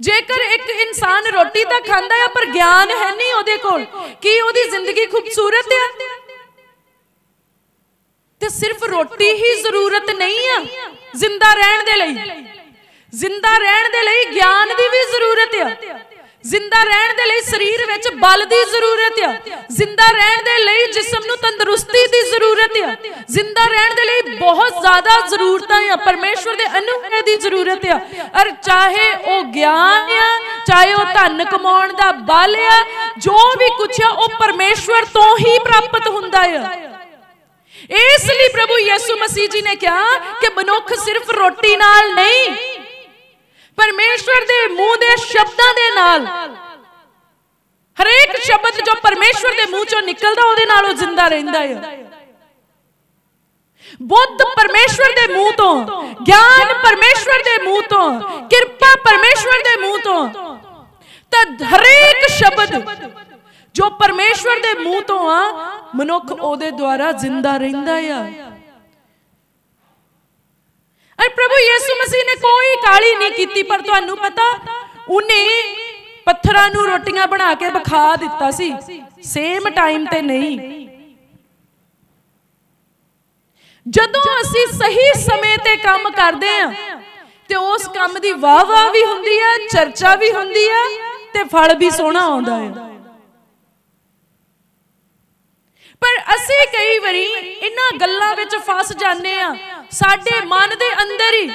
ਜੇਕਰ ਇੱਕ ਇਨਸਾਨ ਰੋਟੀ ਤਾਂ ਖਾਂਦਾ ਆ ਪਰ ਗਿਆਨ ਹੈ ਨਹੀਂ ਉਹਦੇ ਕੋਲ ਕਿ ਉਹਦੀ ਜ਼ਿੰਦਗੀ ਖੂਬਸੂਰਤ ਆ ਤੇ ਸਿਰਫ ਰੋਟੀ ਹੀ ਜ਼ਰੂਰਤ ਨਹੀਂ ਆ ਜ਼ਿੰਦਾ ਰਹਿਣ ਦੇ ਲਈ ਜ਼ਿੰਦਾ ਰਹਿਣ ਦੇ ਲਈ ਗਿਆਨ ਦੀ ਵੀ ਜ਼ਰੂਰਤ ਆ ਜ਼ਿੰਦਾ ਰਹਿਣ ਦੇ ਲਈ ਸਰੀਰ ਵਿੱਚ ਬਲ ਦੀ ਜ਼ਰੂਰਤ ਆ ਜ਼ਿੰਦਾ ਰਹਿਣ ਦੇ ਲਈ ਜਿਸਮ ਨੂੰ ਤੰਦਰੁਸਤੀ ਦੀ ਜ਼ਰੂਰਤ ਆ ਜ਼ਿੰਦਾ ਰਹਿਣ ਦੇ ਲਈ ਬਹੁਤ ਜ਼ਿਆਦਾ ਜ਼ਰੂਰਤਾਂ ਆ ਪਰਮੇਸ਼ਵਰ ਦੇ ਅਨੁਗ੍ਰਹਿ ਦੀ ਜ਼ਰੂਰਤ ਆ ਅਰ ਚਾਹੇ ਉਹ ਗਿਆਨ ਆ ਚਾਹੇ ਉਹ ਧਨ ਕਮਾਉਣ ਦਾ ਬਲ ਆ ਜੋ ਵੀ ਕੁਝ ਆ ਉਹ ਪਰਮੇਸ਼ਵਰ ਤੋਂ ਹੀ ਪ੍ਰਾਪਤ ਹੁੰਦਾ ਆ ਇਸ ਲਈ ਪ੍ਰਭੂ ਯਿਸੂ ਮਸੀਹ ਜੀ ਨੇ ਕਿਹਾ ਕਿ ਮਨੁੱਖ ਸਿਰਫ ਰੋਟੀ ਨਾਲ ਨਹੀਂ ਪਰਮੇਸ਼ਵਰ ਦੇ ਮੂੰਹ ਦੇ ਸ਼ਬਦਾਂ ਦੇ ਨਾਲ ਹਰੇਕ ਸ਼ਬਦ ਜੋ ਪਰਮੇਸ਼ਵਰ ਦੇ ਮੂੰਹ ਚੋਂ ਨਿਕਲਦਾ ਉਹਦੇ ਨਾਲ ਉਹ ਜ਼ਿੰਦਾ ਰਹਿੰਦਾ ਹੈ ਬੁੱਧ ਪਰਮੇਸ਼ਵਰ ਦੇ ਮੂੰਹ ਤੋਂ ਗਿਆਨ ਪਰਮੇਸ਼ਵਰ ਦੇ ਮੂੰਹ ਤੋਂ ਕਿਰਪਾ ਪਰਮੇਸ਼ਵਰ ਦੇ ਮੂੰਹ ਤੋਂ ਤਾਂ ਹਰੇਕ ਸ਼ਬਦ ਜੋ ਪਰਮੇਸ਼ਵਰ ਦੇ ਮੂੰਹ ਤੋਂ ਆ ਮਨੁੱਖ ਉਹਦੇ ਦੁਆਰਾ ਜ਼ਿੰਦਾ ਰਹਿੰਦਾ ਆ ਅਰ ਪ੍ਰਭੂ ਯਿਸੂ ਮਸੀਹ ਨੇ ਕੋਈ ਕਾਲੀ ਨਹੀਂ ਕੀਤੀ ਪਰ ਤੁਹਾਨੂੰ ਪਤਾ ਉਹਨੇ ਪੱਥਰਾਂ ਨੂੰ ਰੋਟੀਆਂ ਬਣਾ ਕੇ ਬਖਾ ਦਿੱਤਾ ਸੀ ਸੇਮ ਟਾਈਮ ਤੇ ਨਹੀਂ ਜਦੋਂ ਅਸੀਂ ਸਹੀ ਸਮੇਂ ਤੇ ਕੰਮ ਕਰਦੇ ਆ ਤੇ ਉਸ ਕੰਮ ਦੀ ਵਾਹ-ਵਾਹ ਵੀ ਹੁੰਦੀ ਆ ਚਰਚਾ ਵੀ ਹੁੰਦੀ ਆ ਤੇ ਫਲ ਵੀ ਸੋਹਣਾ ਆਉਂਦਾ ਹੈ ਪਰ ਅਸੀਂ ਕਈ ਵਾਰੀ ਇਹਨਾਂ ਗੱਲਾਂ ਵਿੱਚ ਫਸ ਜਾਂਦੇ ਆ ਸਾਡੇ ਮਨ ਦੇ ਅੰਦਰ ਹੀ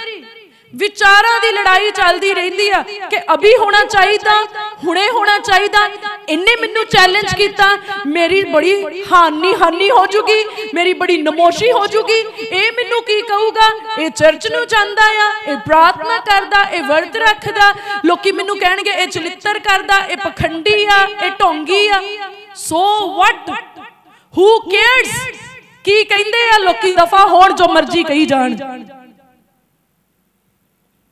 ਵਿਚਾਰਾਂ ਦੀ ਲੜਾਈ ਚੱਲਦੀ ਰਹਿੰਦੀ ਆ ਕਿ ਅਭੀ ਹੋਣਾ ਚਾਹੀਦਾ ਹੁਣੇ ਹੋਣਾ ਚਾਹੀਦਾ ਇਹਨੇ ਮੈਨੂੰ ਚੈਲੰਜ ਕੀਤਾ ਮੇਰੀ ਬੜੀ ਹਾਨੀ ਹਾਨੀ ਹੋ ਜੂਗੀ ਮੇਰੀ ਬੜੀ ਨਮੋਸ਼ੀ ਹੋ ਜੂਗੀ ਇਹ ਮੈਨੂੰ ਕੀ ਕਹੂਗਾ ਇਹ ਚਰਚ ਨੂੰ ਜਾਂਦਾ ਆ ਇਹ ਪ੍ਰਾਰਥਨਾ ਕਰਦਾ ਇਹ ਵਰਤ ਰੱਖਦਾ ਲੋਕੀ ਮੈਨੂੰ ਕਹਿਣਗੇ ਇਹ ਚਲਿੱਤਰ ਕਰਦਾ ਇਹ ਪਖੰਡੀ ਆ ਇਹ ਢੋਂਗੀ ਆ ਸੋ ਵਾਟ ਹੂ ਕੇਅਰਸ ਕੀ ਕਹਿੰਦੇ ਆ ਲੋਕੀ ਦਫਾ ਹੋਣ ਜੋ ਮਰਜ਼ੀ ਕਹੀ ਜਾਣ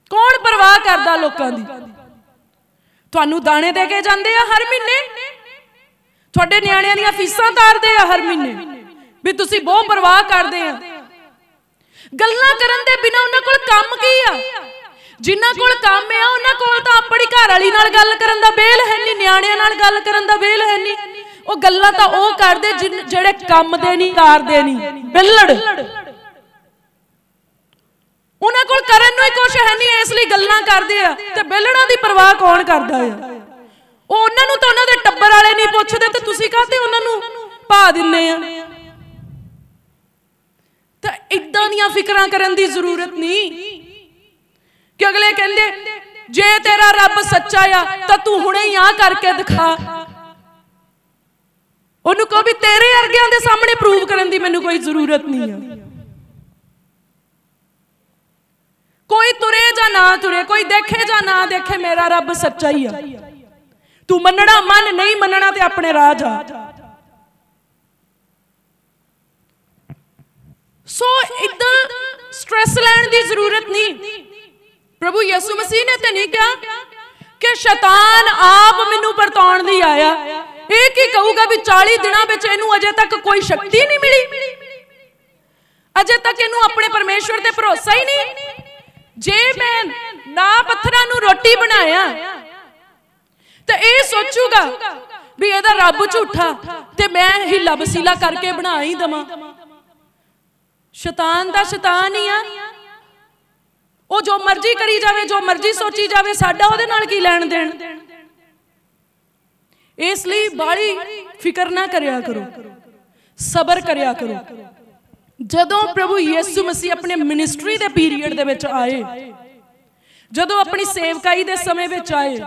ਕੌਣ ਪਰਵਾਹ ਕਰਦਾ ਲੋਕਾਂ ਦੀ ਤੁਹਾਨੂੰ ਦਾਣੇ ਦੇ ਕੇ ਜਾਂਦੇ ਆ ਹਰ ਮਹੀਨੇ ਤੁਹਾਡੇ ਨਿਆਣਿਆਂ ਦੀਆਂ ਫੀਸਾਂ ਤਾਰਦੇ ਆ ਹਰ ਮਹੀਨੇ ਵੀ ਤੁਸੀਂ ਬਹੁਤ ਪਰਵਾਹ ਕਰਦੇ ਆ ਗੱਲਾਂ ਕਰਨ ਦੇ ਬਿਨਾ ਉਹਨਾਂ ਕੋਲ ਕੰਮ ਕੀ ਆ ਜਿਨ੍ਹਾਂ ਕੋਲ ਕੰਮ ਆ ਉਹਨਾਂ ਕੋਲ ਤਾਂ ਆਪਣੀ ਘਰ ਵਾਲੀ ਨਾਲ ਗੱਲ ਕਰਨ ਦਾ ਵੇਲ ਹੈ ਨਹੀਂ ਨਿਆਣਿਆਂ ਨਾਲ ਗੱਲ ਕਰਨ ਦਾ ਵੇਲ ਹੈ ਨਹੀਂ ਉਹ ਗੱਲਾਂ ਤਾਂ ਉਹ ਕਰਦੇ ਜਿਹੜੇ ਕੰਮ ਦੇ ਨਹੀਂ ਕਰਦੇ ਨਹੀਂ ਬਿੱਲੜ ਉਹਨਾਂ ਕੋਲ ਕਰਨ ਨੂੰ ਹੀ ਕੁਝ ਹੈ ਨਹੀਂ ਇਸ ਲਈ ਗੱਲਾਂ ਕਰਦੇ ਆ ਤੇ ਬਿੱਲੜਾਂ ਦੀ ਪਰਵਾਹ ਕੌਣ ਕਰਦਾ ਆ ਉਹ ਉਹਨਾਂ ਨੂੰ ਤਾਂ ਉਹਨਾਂ ਦੇ ਟੱਬਰ ਵਾਲੇ ਨਹੀਂ ਪੁੱਛਦੇ ਤੇ ਤੁਸੀਂ ਕਾਹਤੇ ਉਹਨਾਂ ਨੂੰ ਪਾ ਦਿੰਨੇ ਆ ਤਾਂ ਇਦਾਂ ਦੀਆਂ ਫਿਕਰਾਂ ਕਰਨ ਦੀ ਜ਼ਰੂਰਤ ਨਹੀਂ ਕਿ ਅਗਲੇ ਕਹਿੰਦੇ ਜੇ ਤੇਰਾ ਰੱਬ ਸੱਚਾ ਆ ਤਾਂ ਤੂੰ ਹੁਣੇ ਹੀ ਆ ਕਰਕੇ ਦਿਖਾ ਉਹਨੂੰ ਕਹੋ ਵੀ ਤੇਰੇ ਅਰਗਿਆਂ ਦੇ ਸਾਹਮਣੇ ਪ੍ਰੂਵ ਕਰਨ ਦੀ ਮੈਨੂੰ ਕੋਈ ਜ਼ਰੂਰਤ ਨਹੀਂ ਆ ਕੋਈ ਤੁਰੇ ਜਾਂ ਨਾ ਤੁਰੇ ਕੋਈ ਦੇਖੇ ਜਾਂ ਨਾ ਦੇਖੇ ਮੇਰਾ ਰੱਬ ਸੱਚਾ ਹੀ ਆ ਤੂੰ ਮੰਨਣਾ ਮੰਨ ਨਹੀਂ ਮੰਨਣਾ ਤੇ ਆਪਣੇ ਰਾਹ ਜਾ ਸੋ ਇਦਾਂ ਸਟ्रेस ਲੈਣ ਦੀ ਜ਼ਰੂਰਤ ਨਹੀਂ ਪ੍ਰਭੂ ਯਿਸੂ ਮਸੀਹ ਨੇ ਤੇ ਨਹੀਂ ਕਿਹਾ ਕਿ ਸ਼ੈਤਾਨ ਆਪ ਮੈਨੂੰ ਪਰਤਾਉਣ ਲਈ ਆਇਆ ਇਹ ਕੀ ਕਹੂਗਾ ਵੀ 40 ਦਿਨਾਂ ਵਿੱਚ ਇਹਨੂੰ ਅਜੇ ਤੱਕ ਕੋਈ ਸ਼ਕਤੀ ਨਹੀਂ ਮਿਲੀ ਅਜੇ ਤੱਕ ਇਹਨੂੰ ਆਪਣੇ ਪਰਮੇਸ਼ਵਰ ਤੇ ਭਰੋਸਾ ਹੀ ਨਹੀਂ ਜੇ ਮੈਂ ਨਾ ਪੱਥਰਾਂ ਨੂੰ ਰੋਟੀ ਬਣਾਇਆ ਤੇ ਇਹ ਸੋਚੂਗਾ ਵੀ ਇਹਦਾ ਰੱਬ ਝੂਠਾ ਤੇ ਮੈਂ ਹੀ ਲਬਸੀਲਾ ਕਰਕੇ ਬਣਾ ਹੀ ਦਵਾਂ ਸ਼ੈਤਾਨ ਦਾ ਸ਼ੈਤਾਨ ਹੀ ਆ ਉਹ ਜੋ ਮਰਜ਼ੀ ਕਰੀ ਜਾਵੇ ਜੋ ਮਰਜ਼ੀ ਸੋਚੀ ਜਾਵੇ ਸਾਡਾ ਉਹਦੇ ਨਾਲ ਕੀ ਲੈਣ ਦੇਣ ਇਸ ਲਈ ਬਾਲੀ ਫਿਕਰ ਨਾ ਕਰਿਆ ਕਰੋ ਸਬਰ ਕਰਿਆ ਕਰੋ ਜਦੋਂ ਪ੍ਰਭੂ ਯਿਸੂ ਮਸੀਹ ਆਪਣੇ ਮਿਨਿਸਟਰੀ ਦੇ ਪੀਰੀਅਡ ਦੇ ਵਿੱਚ ਆਏ ਜਦੋਂ ਆਪਣੀ ਸੇਵਕਾਈ ਦੇ ਸਮੇਂ ਵਿੱਚ ਆਏ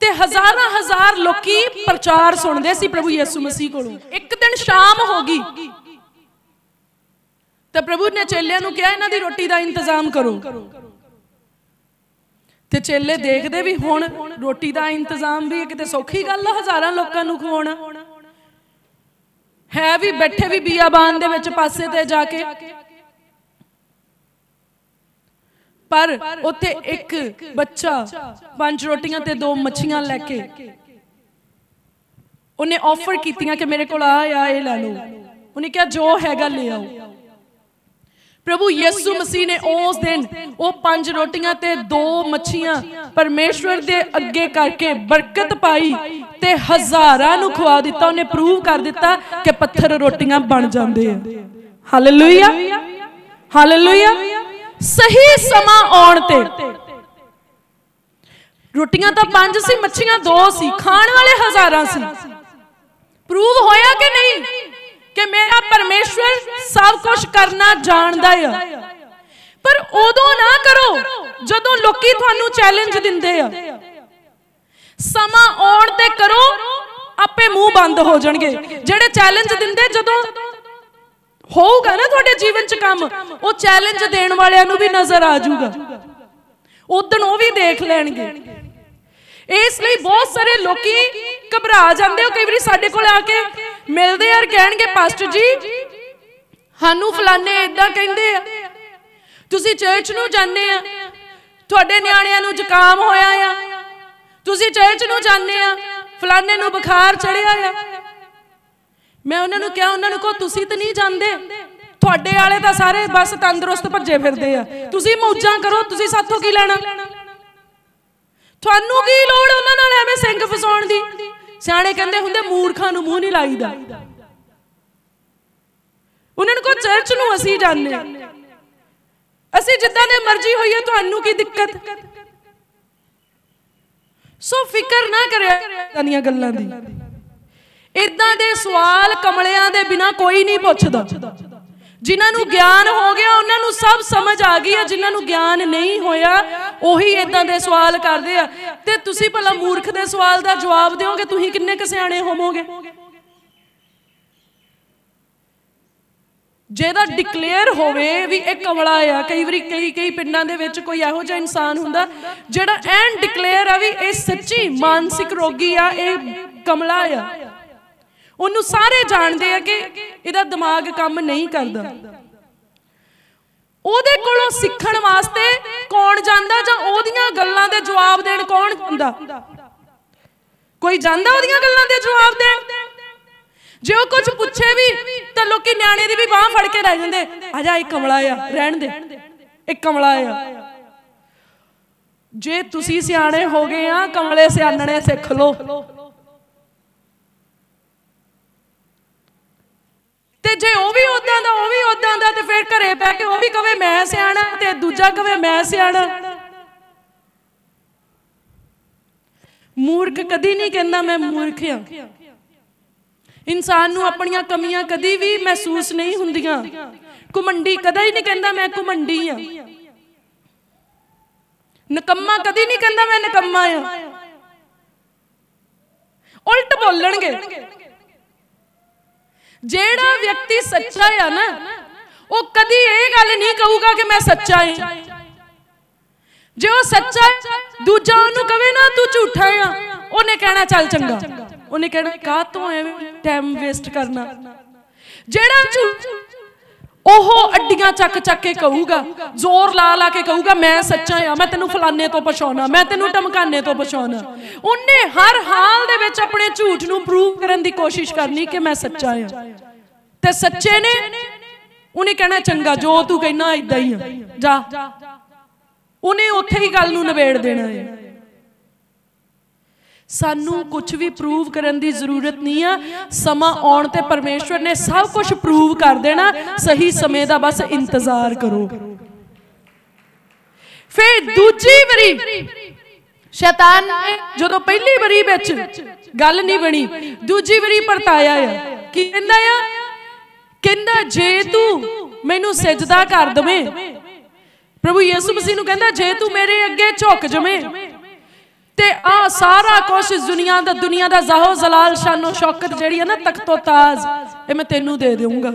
ਤੇ ਹਜ਼ਾਰਾਂ ਹਜ਼ਾਰ ਲੋਕੀ ਪ੍ਰਚਾਰ ਸੁਣਦੇ ਸੀ ਪ੍ਰਭੂ ਯਿਸੂ ਮਸੀਹ ਕੋਲੋਂ ਇੱਕ ਦਿਨ ਸ਼ਾਮ ਹੋ ਗਈ ਤਾਂ ਪ੍ਰਭੂ ਨੇ ਚੇਲਿਆਂ ਨੂੰ ਕਿਹਾ ਇਹਨਾਂ ਦੀ ਰੋਟੀ ਦਾ ਇੰਤਜ਼ਾਮ ਕਰੋ ਤੇ ਚੇਲੇ ਦੇਖਦੇ ਵੀ ਹੁਣ ਰੋਟੀ ਦਾ ਇੰਤਜ਼ਾਮ ਵੀ ਕਿਤੇ ਸੌਖੀ ਗੱਲ ਆ ਹਜ਼ਾਰਾਂ ਲੋਕਾਂ ਨੂੰ ਖਵਾਉਣਾ ਹੈ ਵੀ ਬੈਠੇ ਵੀ ਬੀਆਬਾਨ ਦੇ ਵਿੱਚ ਪਾਸੇ ਤੇ ਜਾ ਕੇ ਪਰ ਉੱਥੇ ਇੱਕ ਬੱਚਾ ਪੰਜ ਰੋਟੀਆਂ ਤੇ ਦੋ ਮੱਛੀਆਂ ਲੈ ਕੇ ਉਹਨੇ ਆਫਰ ਕੀਤੀਆਂ ਕਿ ਮੇਰੇ ਕੋਲ ਆ ਆ ਇਹ ਲੈ ਲਓ ਉਹਨੇ ਕਿਹਾ ਜੋ ਹੈਗਾ ਲੈ ਆਓ ਪ੍ਰਭੂ ਯਿਸੂ ਮਸੀਹ ਨੇ ਉਸ ਦਿਨ ਉਹ ਪੰਜ ਰੋਟੀਆਂ ਤੇ ਦੋ ਮੱਛੀਆਂ ਪਰਮੇਸ਼ਵਰ ਦੇ ਅੱਗੇ ਕਰਕੇ ਬਰਕਤ ਪਾਈ ਤੇ ਹਜ਼ਾਰਾਂ ਨੂੰ ਖਵਾ ਦਿੱਤਾ ਉਹਨੇ ਪ੍ਰੂਵ ਕਰ ਦਿੱਤਾ ਕਿ ਪੱਥਰ ਰੋਟੀਆਂ ਬਣ ਜਾਂਦੇ ਆ ਹਾਲੇਲੂਇਆ ਹਾਲੇਲੂਇਆ ਸਹੀ ਸਮਾਂ ਆਉਣ ਤੇ ਰੋਟੀਆਂ ਤਾਂ ਪੰਜ ਸੀ ਮੱਛੀਆਂ ਦੋ ਸੀ ਖਾਣ ਵਾਲੇ ਹਜ਼ਾਰਾਂ ਸੀ ਪ੍ਰੂਵ ਹੋਇਆ ਕਿ ਨਹੀਂ ਕਿ ਮੇਰਾ ਪਰਮੇਸ਼ਵਰ ਸਭ ਕੁਝ ਕਰਨਾ ਜਾਣਦਾ ਹੈ ਪਰ ਉਦੋਂ ਨਾ ਕਰੋ ਜਦੋਂ ਲੋਕੀ ਤੁਹਾਨੂੰ ਚੈਲੰਜ ਦਿੰਦੇ ਆ ਸਮਾਂ ਆਉਣ ਤੇ ਕਰੋ ਆਪੇ ਮੂੰਹ ਬੰਦ ਹੋ ਜਾਣਗੇ ਜਿਹੜੇ ਚੈਲੰਜ ਦਿੰਦੇ ਜਦੋਂ ਹੋਊਗਾ ਨਾ ਤੁਹਾਡੇ ਜੀਵਨ 'ਚ ਕੰਮ ਉਹ ਚੈਲੰਜ ਦੇਣ ਵਾਲਿਆਂ ਨੂੰ ਵੀ ਨਜ਼ਰ ਆ ਜਾਊਗਾ ਉਦੋਂ ਉਹ ਵੀ ਦੇਖ ਲੈਣਗੇ ਇਸ ਲਈ ਬਹੁਤ ਸਾਰੇ ਲੋਕੀ ਘਬਰਾ ਜਾਂਦੇ ਹੋ ਕਈ ਵਾਰੀ ਸਾਡੇ ਕੋਲ ਆ ਕੇ ਮਿਲਦੇ ਯਾਰ ਕਹਿਣਗੇ ਪਾਸਟਰ ਜੀ ਸਾਨੂੰ ਫਲਾਣੇ ਇਦਾਂ ਕਹਿੰਦੇ ਆ ਤੁਸੀਂ ਚਰਚ ਨੂੰ ਜਾਂਦੇ ਆ ਤੁਹਾਡੇ ਨਿਆਣਿਆਂ ਨੂੰ ਜ਼ੁਕਾਮ ਹੋਇਆ ਆ ਤੁਸੀਂ ਚਰਚ ਨੂੰ ਜਾਂਦੇ ਆ ਫਲਾਣੇ ਨੂੰ ਬੁਖਾਰ ਚੜਿਆ ਆ ਮੈਂ ਉਹਨਾਂ ਨੂੰ ਕਿਹਾ ਉਹਨਾਂ ਨੂੰ ਕਹੋ ਤੁਸੀਂ ਤਾਂ ਨਹੀਂ ਜਾਂਦੇ ਤੁਹਾਡੇ ਵਾਲੇ ਤਾਂ ਸਾਰੇ ਬਸ ਤੰਦਰੁਸਤ ਭੱਜੇ ਫਿਰਦੇ ਆ ਤੁਸੀਂ ਮੌਜਾਂ ਕਰੋ ਤੁਸੀਂ ਸਾਥੋਂ ਕੀ ਲੈਣਾ ਤੁਹਾਨੂੰ ਕੀ ਲੋੜ ਉਹਨਾਂ ਨਾਲ ਐਵੇਂ ਸਿੰਘ ਫਸਾਉਣ ਦੀ ਸਿਆਣੇ ਕਹਿੰਦੇ ਹੁੰਦੇ ਮੂਰਖਾਂ ਨੂੰ ਮੂੰਹ ਨਹੀਂ ਲਾਈਦਾ ਉਹਨਾਂ ਨੂੰ ਕੋ ਚਰਚ ਨੂੰ ਅਸੀਂ ਜਾਣਦੇ ਅਸੀਂ ਜਿੱਦਾਂ ਦੇ ਮਰਜ਼ੀ ਹੋਈਏ ਤੁਹਾਨੂੰ ਕੀ ਦਿੱਕਤ ਸੋ ਫਿਕਰ ਨਾ ਕਰਿਆ ਦਨੀਆਂ ਗੱਲਾਂ ਦੀ ਇਦਾਂ ਦੇ ਸਵਾਲ ਕਮਲਿਆਂ ਦੇ ਬਿਨਾ ਕੋਈ ਨਹੀਂ ਪੁੱਛਦਾ ਜਿਨ੍ਹਾਂ ਨੂੰ ਗਿਆਨ ਹੋ ਗਿਆ ਉਹਨਾਂ ਨੂੰ ਸਭ ਸਮਝ ਆ ਗਈ ਹੈ ਜਿਨ੍ਹਾਂ ਨੂੰ ਗਿਆਨ ਨਹੀਂ ਹੋਇਆ ਉਹੀ ਇਦਾਂ ਦੇ ਸਵਾਲ ਕਰਦੇ ਆ ਤੇ ਤੁਸੀਂ ਭਲਾ ਮੂਰਖ ਦੇ ਸਵਾਲ ਦਾ ਜਵਾਬ ਦਿਓਗੇ ਤੁਸੀਂ ਕਿੰਨੇ ਕ ਸਿਆਣੇ ਹੋਵੋਗੇ ਜਿਹਦਾ ਡਿਕਲੇਅਰ ਹੋਵੇ ਵੀ ਇਹ ਕਮਲਾ ਆ ਕਈ ਵਾਰੀ ਕਈ ਕਈ ਪਿੰਡਾਂ ਦੇ ਵਿੱਚ ਕੋਈ ਇਹੋ ਜਿਹਾ ਇਨਸਾਨ ਹੁੰਦਾ ਜਿਹੜਾ ਐਨ ਡਿਕਲੇਅਰ ਆ ਵੀ ਇਹ ਸੱਚੀ ਮਾਨਸਿਕ ਰੋਗੀ ਆ ਇਹ ਕਮਲਾ ਆ ਉਹਨੂੰ ਸਾਰੇ ਜਾਣਦੇ ਆ ਕਿ ਇਹਦਾ ਦਿਮਾਗ ਕੰਮ ਨਹੀਂ ਕਰਦਾ ਉਹਦੇ ਕੋਲੋਂ ਸਿੱਖਣ ਵਾਸਤੇ ਕੌਣ ਜਾਂਦਾ ਜਾਂ ਉਹਦੀਆਂ ਗੱਲਾਂ ਦੇ ਜਵਾਬ ਦੇਣ ਕੌਣ ਹੁੰਦਾ ਕੋਈ ਜਾਂਦਾ ਉਹਦੀਆਂ ਗੱਲਾਂ ਦੇ ਜਵਾਬ ਦੇਣ ਜੇ ਉਹ ਕੁਝ ਪੁੱਛੇ ਵੀ ਤਾਂ ਲੋਕੀ ਨਿਆਣੇ ਦੀ ਵੀ ਬਾਹ ਫੜ ਕੇ ਰਹਿ ਜਾਂਦੇ ਆ ਜਾ ਇਹ ਕਮਲਾ ਆ ਰਹਿਣ ਦੇ ਇਹ ਕਮਲਾ ਆ ਜੇ ਤੁਸੀਂ ਸਿਆਣੇ ਹੋ ਗਏ ਆ ਕਮਲੇ ਸਿਆਣਨੇ ਸਿੱਖ ਲਓ ਤੇ ਜੇ ਉਹ ਵੀ ਉਦਾਂ ਦਾ ਉਹ ਵੀ ਉਦਾਂ ਦਾ ਤੇ ਫਿਰ ਘਰੇ ਬਹਿ ਕੇ ਉਹ ਵੀ ਕਵੇ ਮੈਂ ਸਿਆਣਾ ਤੇ ਦੂਜਾ ਕਵੇ ਮੈਂ ਸਿਆਣਾ ਮੂਰਖ ਕਦੀ ਨਹੀਂ ਕਹਿੰਦਾ ਮੈਂ ਮੂਰਖ ਹਾਂ ਇਨਸਾਨ ਨੂੰ ਆਪਣੀਆਂ ਕਮੀਆਂ ਕਦੀ ਵੀ ਮਹਿਸੂਸ ਨਹੀਂ ਹੁੰਦੀਆਂ ਕੁਮੰਡੀ ਕਦਾ ਹੀ ਨਹੀਂ ਕਹਿੰਦਾ ਮੈਂ ਕੁਮੰਡੀ ਹਾਂ ਨਕੰਮਾ ਕਦੀ ਨਹੀਂ ਕਹਿੰਦਾ ਮੈਂ ਨਕੰਮਾ ਹਾਂ ਉਲਟ ਬੋਲਣਗੇ ਜਿਹੜਾ ਵਿਅਕਤੀ ਸੱਚਾ ਹੈ ਨਾ ਉਹ ਕਦੀ ਇਹ ਗੱਲ ਨਹੀਂ ਕਹੂਗਾ ਕਿ ਮੈਂ ਸੱਚਾ ਹਾਂ ਜੇ ਉਹ ਸੱਚਾ ਦੂਜਾ ਉਹਨੂੰ ਕਵੇ ਨਾ ਤੂੰ ਝੂਠਾ ਆ ਉਹਨੇ ਕਹਿਣਾ ਚੱਲ ਚੰਗਾ ਉਹਨੇ ਕਹਿਣਾ ਕਾਹ ਤੋਂ ਐਵੇਂ ਟਾਈਮ ਵੇਸਟ ਕਰਨਾ ਜਿਹੜਾ ਉਹ ਅੱਡੀਆਂ ਚੱਕ ਚੱਕ ਕੇ ਕਹੂਗਾ ਜ਼ੋਰ ਲਾ ਲਾ ਕੇ ਕਹੂਗਾ ਮੈਂ ਸੱਚਾ ਆ ਮੈਂ ਤੈਨੂੰ ਫਲਾਣੇ ਤੋਂ ਪਛਾਉਣਾ ਮੈਂ ਤੈਨੂੰ ਟਮਕਾਨੇ ਤੋਂ ਪਛਾਉਣਾ ਉਹਨੇ ਹਰ ਹਾਲ ਦੇ ਵਿੱਚ ਆਪਣੇ ਝੂਠ ਨੂੰ ਪ੍ਰੂਵ ਕਰਨ ਦੀ ਕੋਸ਼ਿਸ਼ ਕਰਨੀ ਕਿ ਮੈਂ ਸੱਚਾ ਆ ਤੇ ਸੱਚੇ ਨੇ ਉਹਨੇ ਕਹਿਣਾ ਚੰਗਾ ਜੋ ਤੂੰ ਕਹਿਣਾ ਇਦਾਂ ਹੀ ਆ ਜਾ ਉਹਨੇ ਉੱਥੇ ਹੀ ਗੱਲ ਨੂੰ ਨਿਬੇੜ ਦੇਣਾ ਹੈ ਸਾਨੂੰ ਕੁਝ ਵੀ ਪ੍ਰੂਵ ਕਰਨ ਦੀ ਜ਼ਰੂਰਤ ਨਹੀਂ ਆ ਸਮਾਂ ਆਉਣ ਤੇ ਪਰਮੇਸ਼ਵਰ ਨੇ ਸਭ ਕੁਝ ਪ੍ਰੂਵ ਕਰ ਦੇਣਾ ਸਹੀ ਸਮੇਂ ਦਾ ਬਸ ਇੰਤਜ਼ਾਰ ਕਰੋ ਫੇ ਦੂਜੀ ਵਾਰੀ ਸ਼ੈਤਾਨ ਨੇ ਜਦੋਂ ਪਹਿਲੀ ਵਾਰੀ ਵਿੱਚ ਗੱਲ ਨਹੀਂ ਬਣੀ ਦੂਜੀ ਵਾਰੀ ਪਰਤਾਇਆ ਆ ਕੀ ਕਹਿੰਦਾ ਆ ਕਹਿੰਦਾ ਜੇ ਤੂੰ ਮੈਨੂੰ ਸਜਦਾ ਕਰ ਦਵੇਂ ਪ੍ਰਭੂ ਯਿਸੂ ਮਸੀਹ ਨੂੰ ਕਹਿੰਦਾ ਜੇ ਤੂੰ ਮੇਰੇ ਅੱਗੇ ਝੁਕ ਜਵੇਂ ਤੇ ਆ ਸਾਰਾ ਕੁਝ ਦੁਨੀਆ ਦਾ ਦੁਨੀਆ ਦਾ ਜ਼ਾਹੋ ਜ਼ਲਾਲ ਸ਼ਾਨੋ ਸ਼ੌਕਤ ਜਿਹੜੀ ਹੈ ਨਾ ਤਖਤੋ ਤਾਜ ਇਹ ਮੈਂ ਤੈਨੂੰ ਦੇ ਦੇਵਾਂਗਾ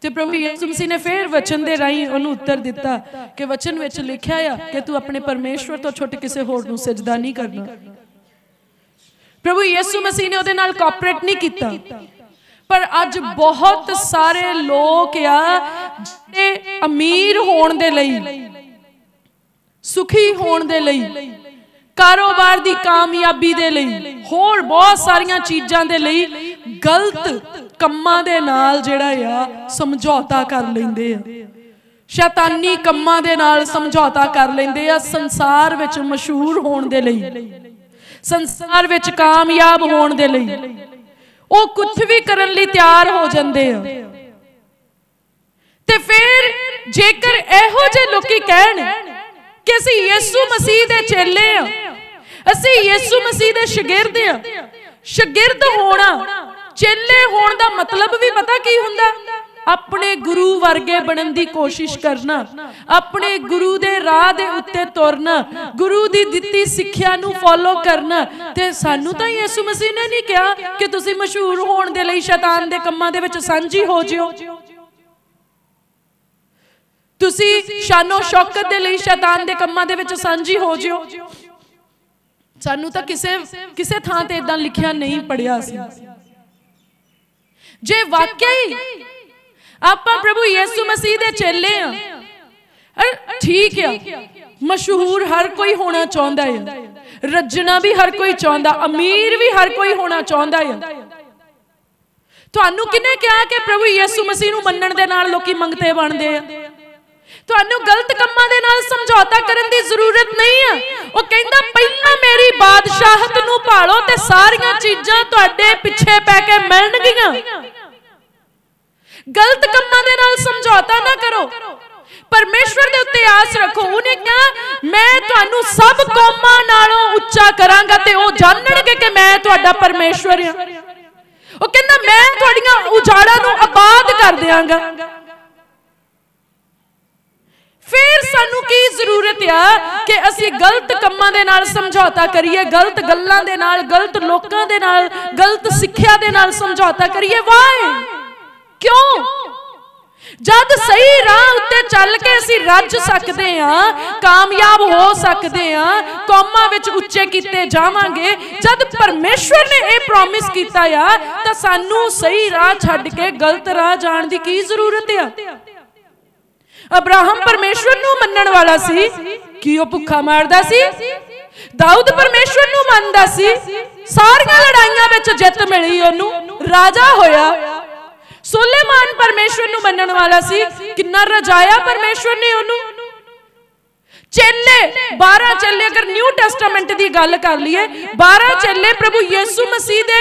ਤੇ ਪ੍ਰਭੂ ਯਿਸੂ ਮਸੀਹ ਨੇ ਫੇਰ ਵਚਨ ਦੇ ਰਾਹੀਂ ਉਹਨੂੰ ਉੱਤਰ ਦਿੱਤਾ ਕਿ ਵਚਨ ਵਿੱਚ ਲਿਖਿਆ ਆ ਕਿ ਤੂੰ ਆਪਣੇ ਪਰਮੇਸ਼ਵਰ ਤੋਂ ਛੁੱਟ ਕਿਸੇ ਹੋਰ ਨੂੰ ਸਜਦਾ ਨਹੀਂ ਕਰਨਾ ਪ੍ਰਭੂ ਯਿਸੂ ਮਸੀਹ ਨੇ ਉਹਦੇ ਨਾਲ ਕੋਆਪਰੇਟ ਨਹੀਂ ਕੀਤਾ ਪਰ ਅੱਜ ਬਹੁਤ ਸਾਰੇ ਲੋਕ ਆ ਜਿਹੜੇ ਅਮੀਰ ਹੋਣ ਦੇ ਲਈ ਸੁਖੀ ਹੋਣ ਦੇ ਲਈ ਕਾਰੋਬਾਰ ਦੀ ਕਾਮਯਾਬੀ ਦੇ ਲਈ ਹੋਰ ਬਹੁਤ ਸਾਰੀਆਂ ਚੀਜ਼ਾਂ ਦੇ ਲਈ ਗਲਤ ਕੰਮਾਂ ਦੇ ਨਾਲ ਜਿਹੜਾ ਆ ਸਮਝੌਤਾ ਕਰ ਲੈਂਦੇ ਆ ਸ਼ੈਤਾਨੀ ਕੰਮਾਂ ਦੇ ਨਾਲ ਸਮਝੌਤਾ ਕਰ ਲੈਂਦੇ ਆ ਸੰਸਾਰ ਵਿੱਚ ਮਸ਼ਹੂਰ ਹੋਣ ਦੇ ਲਈ ਸੰਸਾਰ ਵਿੱਚ ਕਾਮਯਾਬ ਹੋਣ ਦੇ ਲਈ ਉਹ ਕੁਝ ਵੀ ਕਰਨ ਲਈ ਤਿਆਰ ਹੋ ਜਾਂਦੇ ਆ ਤੇ ਫਿਰ ਜੇਕਰ ਇਹੋ ਜਿਹੇ ਲੋਕੀ ਕਹਿਣ ਕਿ ਅਸੀਂ ਯਿਸੂ ਮਸੀਹ ਦੇ ਚੇਲੇ ਆ ਅਸੀਂ ਯਿਸੂ ਮਸੀਹ ਦੇ ਸ਼ਾਗਿਰਦ ਆ ਸ਼ਾਗਿਰਦ ਹੋਣਾ ਚੇਲੇ ਹੋਣ ਦਾ ਮਤਲਬ ਵੀ ਪਤਾ ਕੀ ਹੁੰਦਾ ਆਪਣੇ ਗੁਰੂ ਵਰਗੇ ਬਣਨ ਦੀ ਕੋਸ਼ਿਸ਼ ਕਰਨਾ ਆਪਣੇ ਗੁਰੂ ਦੇ ਰਾਹ ਦੇ ਉੱਤੇ ਤੁਰਨਾ ਗੁਰੂ ਦੀ ਦਿੱਤੀ ਸਿੱਖਿਆ ਨੂੰ ਫੋਲੋ ਕਰਨਾ ਤੇ ਸਾਨੂੰ ਤਾਂ ਯਿਸੂ ਮਸੀਹ ਨੇ ਨਹੀਂ ਕਿਹਾ ਕਿ ਤੁਸੀਂ ਮਸ਼ਹੂਰ ਹੋਣ ਦੇ ਲਈ ਸ਼ੈਤਾਨ ਦੇ ਕੰਮਾਂ ਦੇ ਵਿੱਚ ਸਾਂਝੀ ਹੋ ਜਿਓ ਤੁਸੀਂ ਸ਼ਾਨੋ ਸ਼ੌਕਤ ਦੇ ਲਈ ਸ਼ੈਤਾਨ ਦੇ ਕੰਮਾਂ ਦੇ ਵਿੱਚ ਸਾਂਝੀ ਹੋ ਜਿਓ ਸਾਨੂੰ ਤਾਂ ਕਿਸੇ ਕਿਸੇ ਥਾਂ ਤੇ ਇਦਾਂ ਲਿਖਿਆ ਨਹੀਂ ਪੜਿਆ ਸੀ ਜੇ ਵਾਕਈ ਆਪਾਂ ਪ੍ਰਭੂ ਯਿਸੂ ਮਸੀਹ ਦੇ ਚੇਲੇ ਆ ਠੀਕ ਆ ਮਸ਼ਹੂਰ ਹਰ ਕੋਈ ਹੋਣਾ ਚਾਹੁੰਦਾ ਹੈ ਰੱਜਣਾ ਵੀ ਹਰ ਕੋਈ ਚਾਹੁੰਦਾ ਅਮੀਰ ਵੀ ਹਰ ਕੋਈ ਹੋਣਾ ਚਾਹੁੰਦਾ ਹੈ ਤੁਹਾਨੂੰ ਕਿਨੇ ਕਿਹਾ ਕਿ ਪ੍ਰਭੂ ਯਿਸੂ ਮਸੀਹ ਨੂੰ ਮੰਨਣ ਦੇ ਨਾਲ ਲੋਕੀ ਮੰਗਤੇ ਬਣਦੇ ਆ ਤੁਹਾਨੂੰ ਗਲਤ ਕੰਮਾਂ ਦੇ ਨਾਲ ਸਮਝੌਤਾ ਕਰਨ ਦੀ ਜ਼ਰੂਰਤ ਨਹੀਂ ਆ ਉਹ ਕਹਿੰਦਾ ਪਹਿਲਾਂ ਮੇਰੀ ਬਾਦਸ਼ਾਹਤ ਨੂੰ ਪਾਲੋ ਤੇ ਸਾਰੀਆਂ ਚੀਜ਼ਾਂ ਤੁਹਾਡੇ ਪਿੱਛੇ ਪੈ ਕੇ ਮਿਲਣਗੀਆਂ ਗਲਤ ਕੰਮਾਂ ਦੇ ਨਾਲ ਸਮਝੌਤਾ ਨਾ ਕਰੋ ਪਰਮੇਸ਼ਵਰ ਦੇ ਉੱਤੇ ਆਸ ਰੱਖੋ ਉਹਨੇ ਕਿਹਾ ਮੈਂ ਤੁਹਾਨੂੰ ਸਭ ਕੌਮਾਂ ਨਾਲੋਂ ਉੱਚਾ ਕਰਾਂਗਾ ਤੇ ਉਹ ਜਾਣਣਗੇ ਕਿ ਮੈਂ ਤੁਹਾਡਾ ਪਰਮੇਸ਼ਵਰ ਹਾਂ ਉਹ ਕਹਿੰਦਾ ਮੈਂ ਤੁਹਾਡੀਆਂ ਉਜਾੜਾਂ ਨੂੰ ਆਬਾਦ ਕਰ ਦਿਆਂਗਾ ਫਿਰ ਸਾਨੂੰ ਕੀ ਜ਼ਰੂਰਤ ਆ ਕਿ ਅਸੀਂ ਗਲਤ ਕੰਮਾਂ ਦੇ ਨਾਲ ਸਮਝੌਤਾ ਕਰੀਏ ਗਲਤ ਗੱਲਾਂ ਦੇ ਨਾਲ ਗਲਤ ਲੋਕਾਂ ਦੇ ਨਾਲ ਗਲਤ ਸਿੱਖਿਆ ਦੇ ਨਾਲ ਸਮਝੌਤਾ ਕਰੀਏ ਵਾਏ ਕਿਉਂ ਜਦ ਸਹੀ ਰਾਹ ਉੱਤੇ ਚੱਲ ਕੇ ਅਸੀਂ ਰੱਜ ਸਕਦੇ ਆ ਕਾਮਯਾਬ ਹੋ ਸਕਦੇ ਆ ਕੌਮਾਂ ਵਿੱਚ ਉੱਚੇ ਕੀਤੇ ਜਾਵਾਂਗੇ ਜਦ ਪਰਮੇਸ਼ਵਰ ਨੇ ਇਹ ਪ੍ਰੋਮਿਸ ਕੀਤਾ ਆ ਤਾਂ ਸਾਨੂੰ ਸਹੀ ਰਾਹ ਛੱਡ ਕੇ ਗਲਤ ਰਾਹ ਜਾਣ ਦੀ ਕੀ ਜ਼ਰੂਰਤ ਆ ਅਬਰਾਹਮ ਪਰਮੇਸ਼ਵਰ ਨੂੰ ਮੰਨਣ ਵਾਲਾ ਸੀ ਕੀ ਉਹ ਭੁੱਖਾ ਮਾਰਦਾ ਸੀ ਦਾਊਦ ਪਰਮੇਸ਼ਵਰ ਨੂੰ ਮੰਨਦਾ ਸੀ ਸਾਰੀਆਂ ਲੜਾਈਆਂ ਵਿੱਚ ਜਿੱਤ ਮਿਲੀ ਉਹਨੂੰ ਰਾਜਾ ਹੋਇਆ ਸੁਲੇਮਾਨ ਪਰਮੇਸ਼ਵਰ ਨੂੰ ਮੰਨਣ ਵਾਲਾ ਸੀ ਕਿੰਨਾ ਰਜਾਇਆ ਪਰਮੇਸ਼ਵਰ ਨੇ ਉਹਨੂੰ ਚੇਲੇ 12 ਚੇਲੇ ਅਗਰ ਨਿਊ ਟੈਸਟਾਮੈਂਟ ਦੀ ਗੱਲ ਕਰ ਲਈਏ 12 ਚੇਲੇ ਪ੍ਰਭੂ ਯਿਸੂ ਮਸੀਹ ਦੇ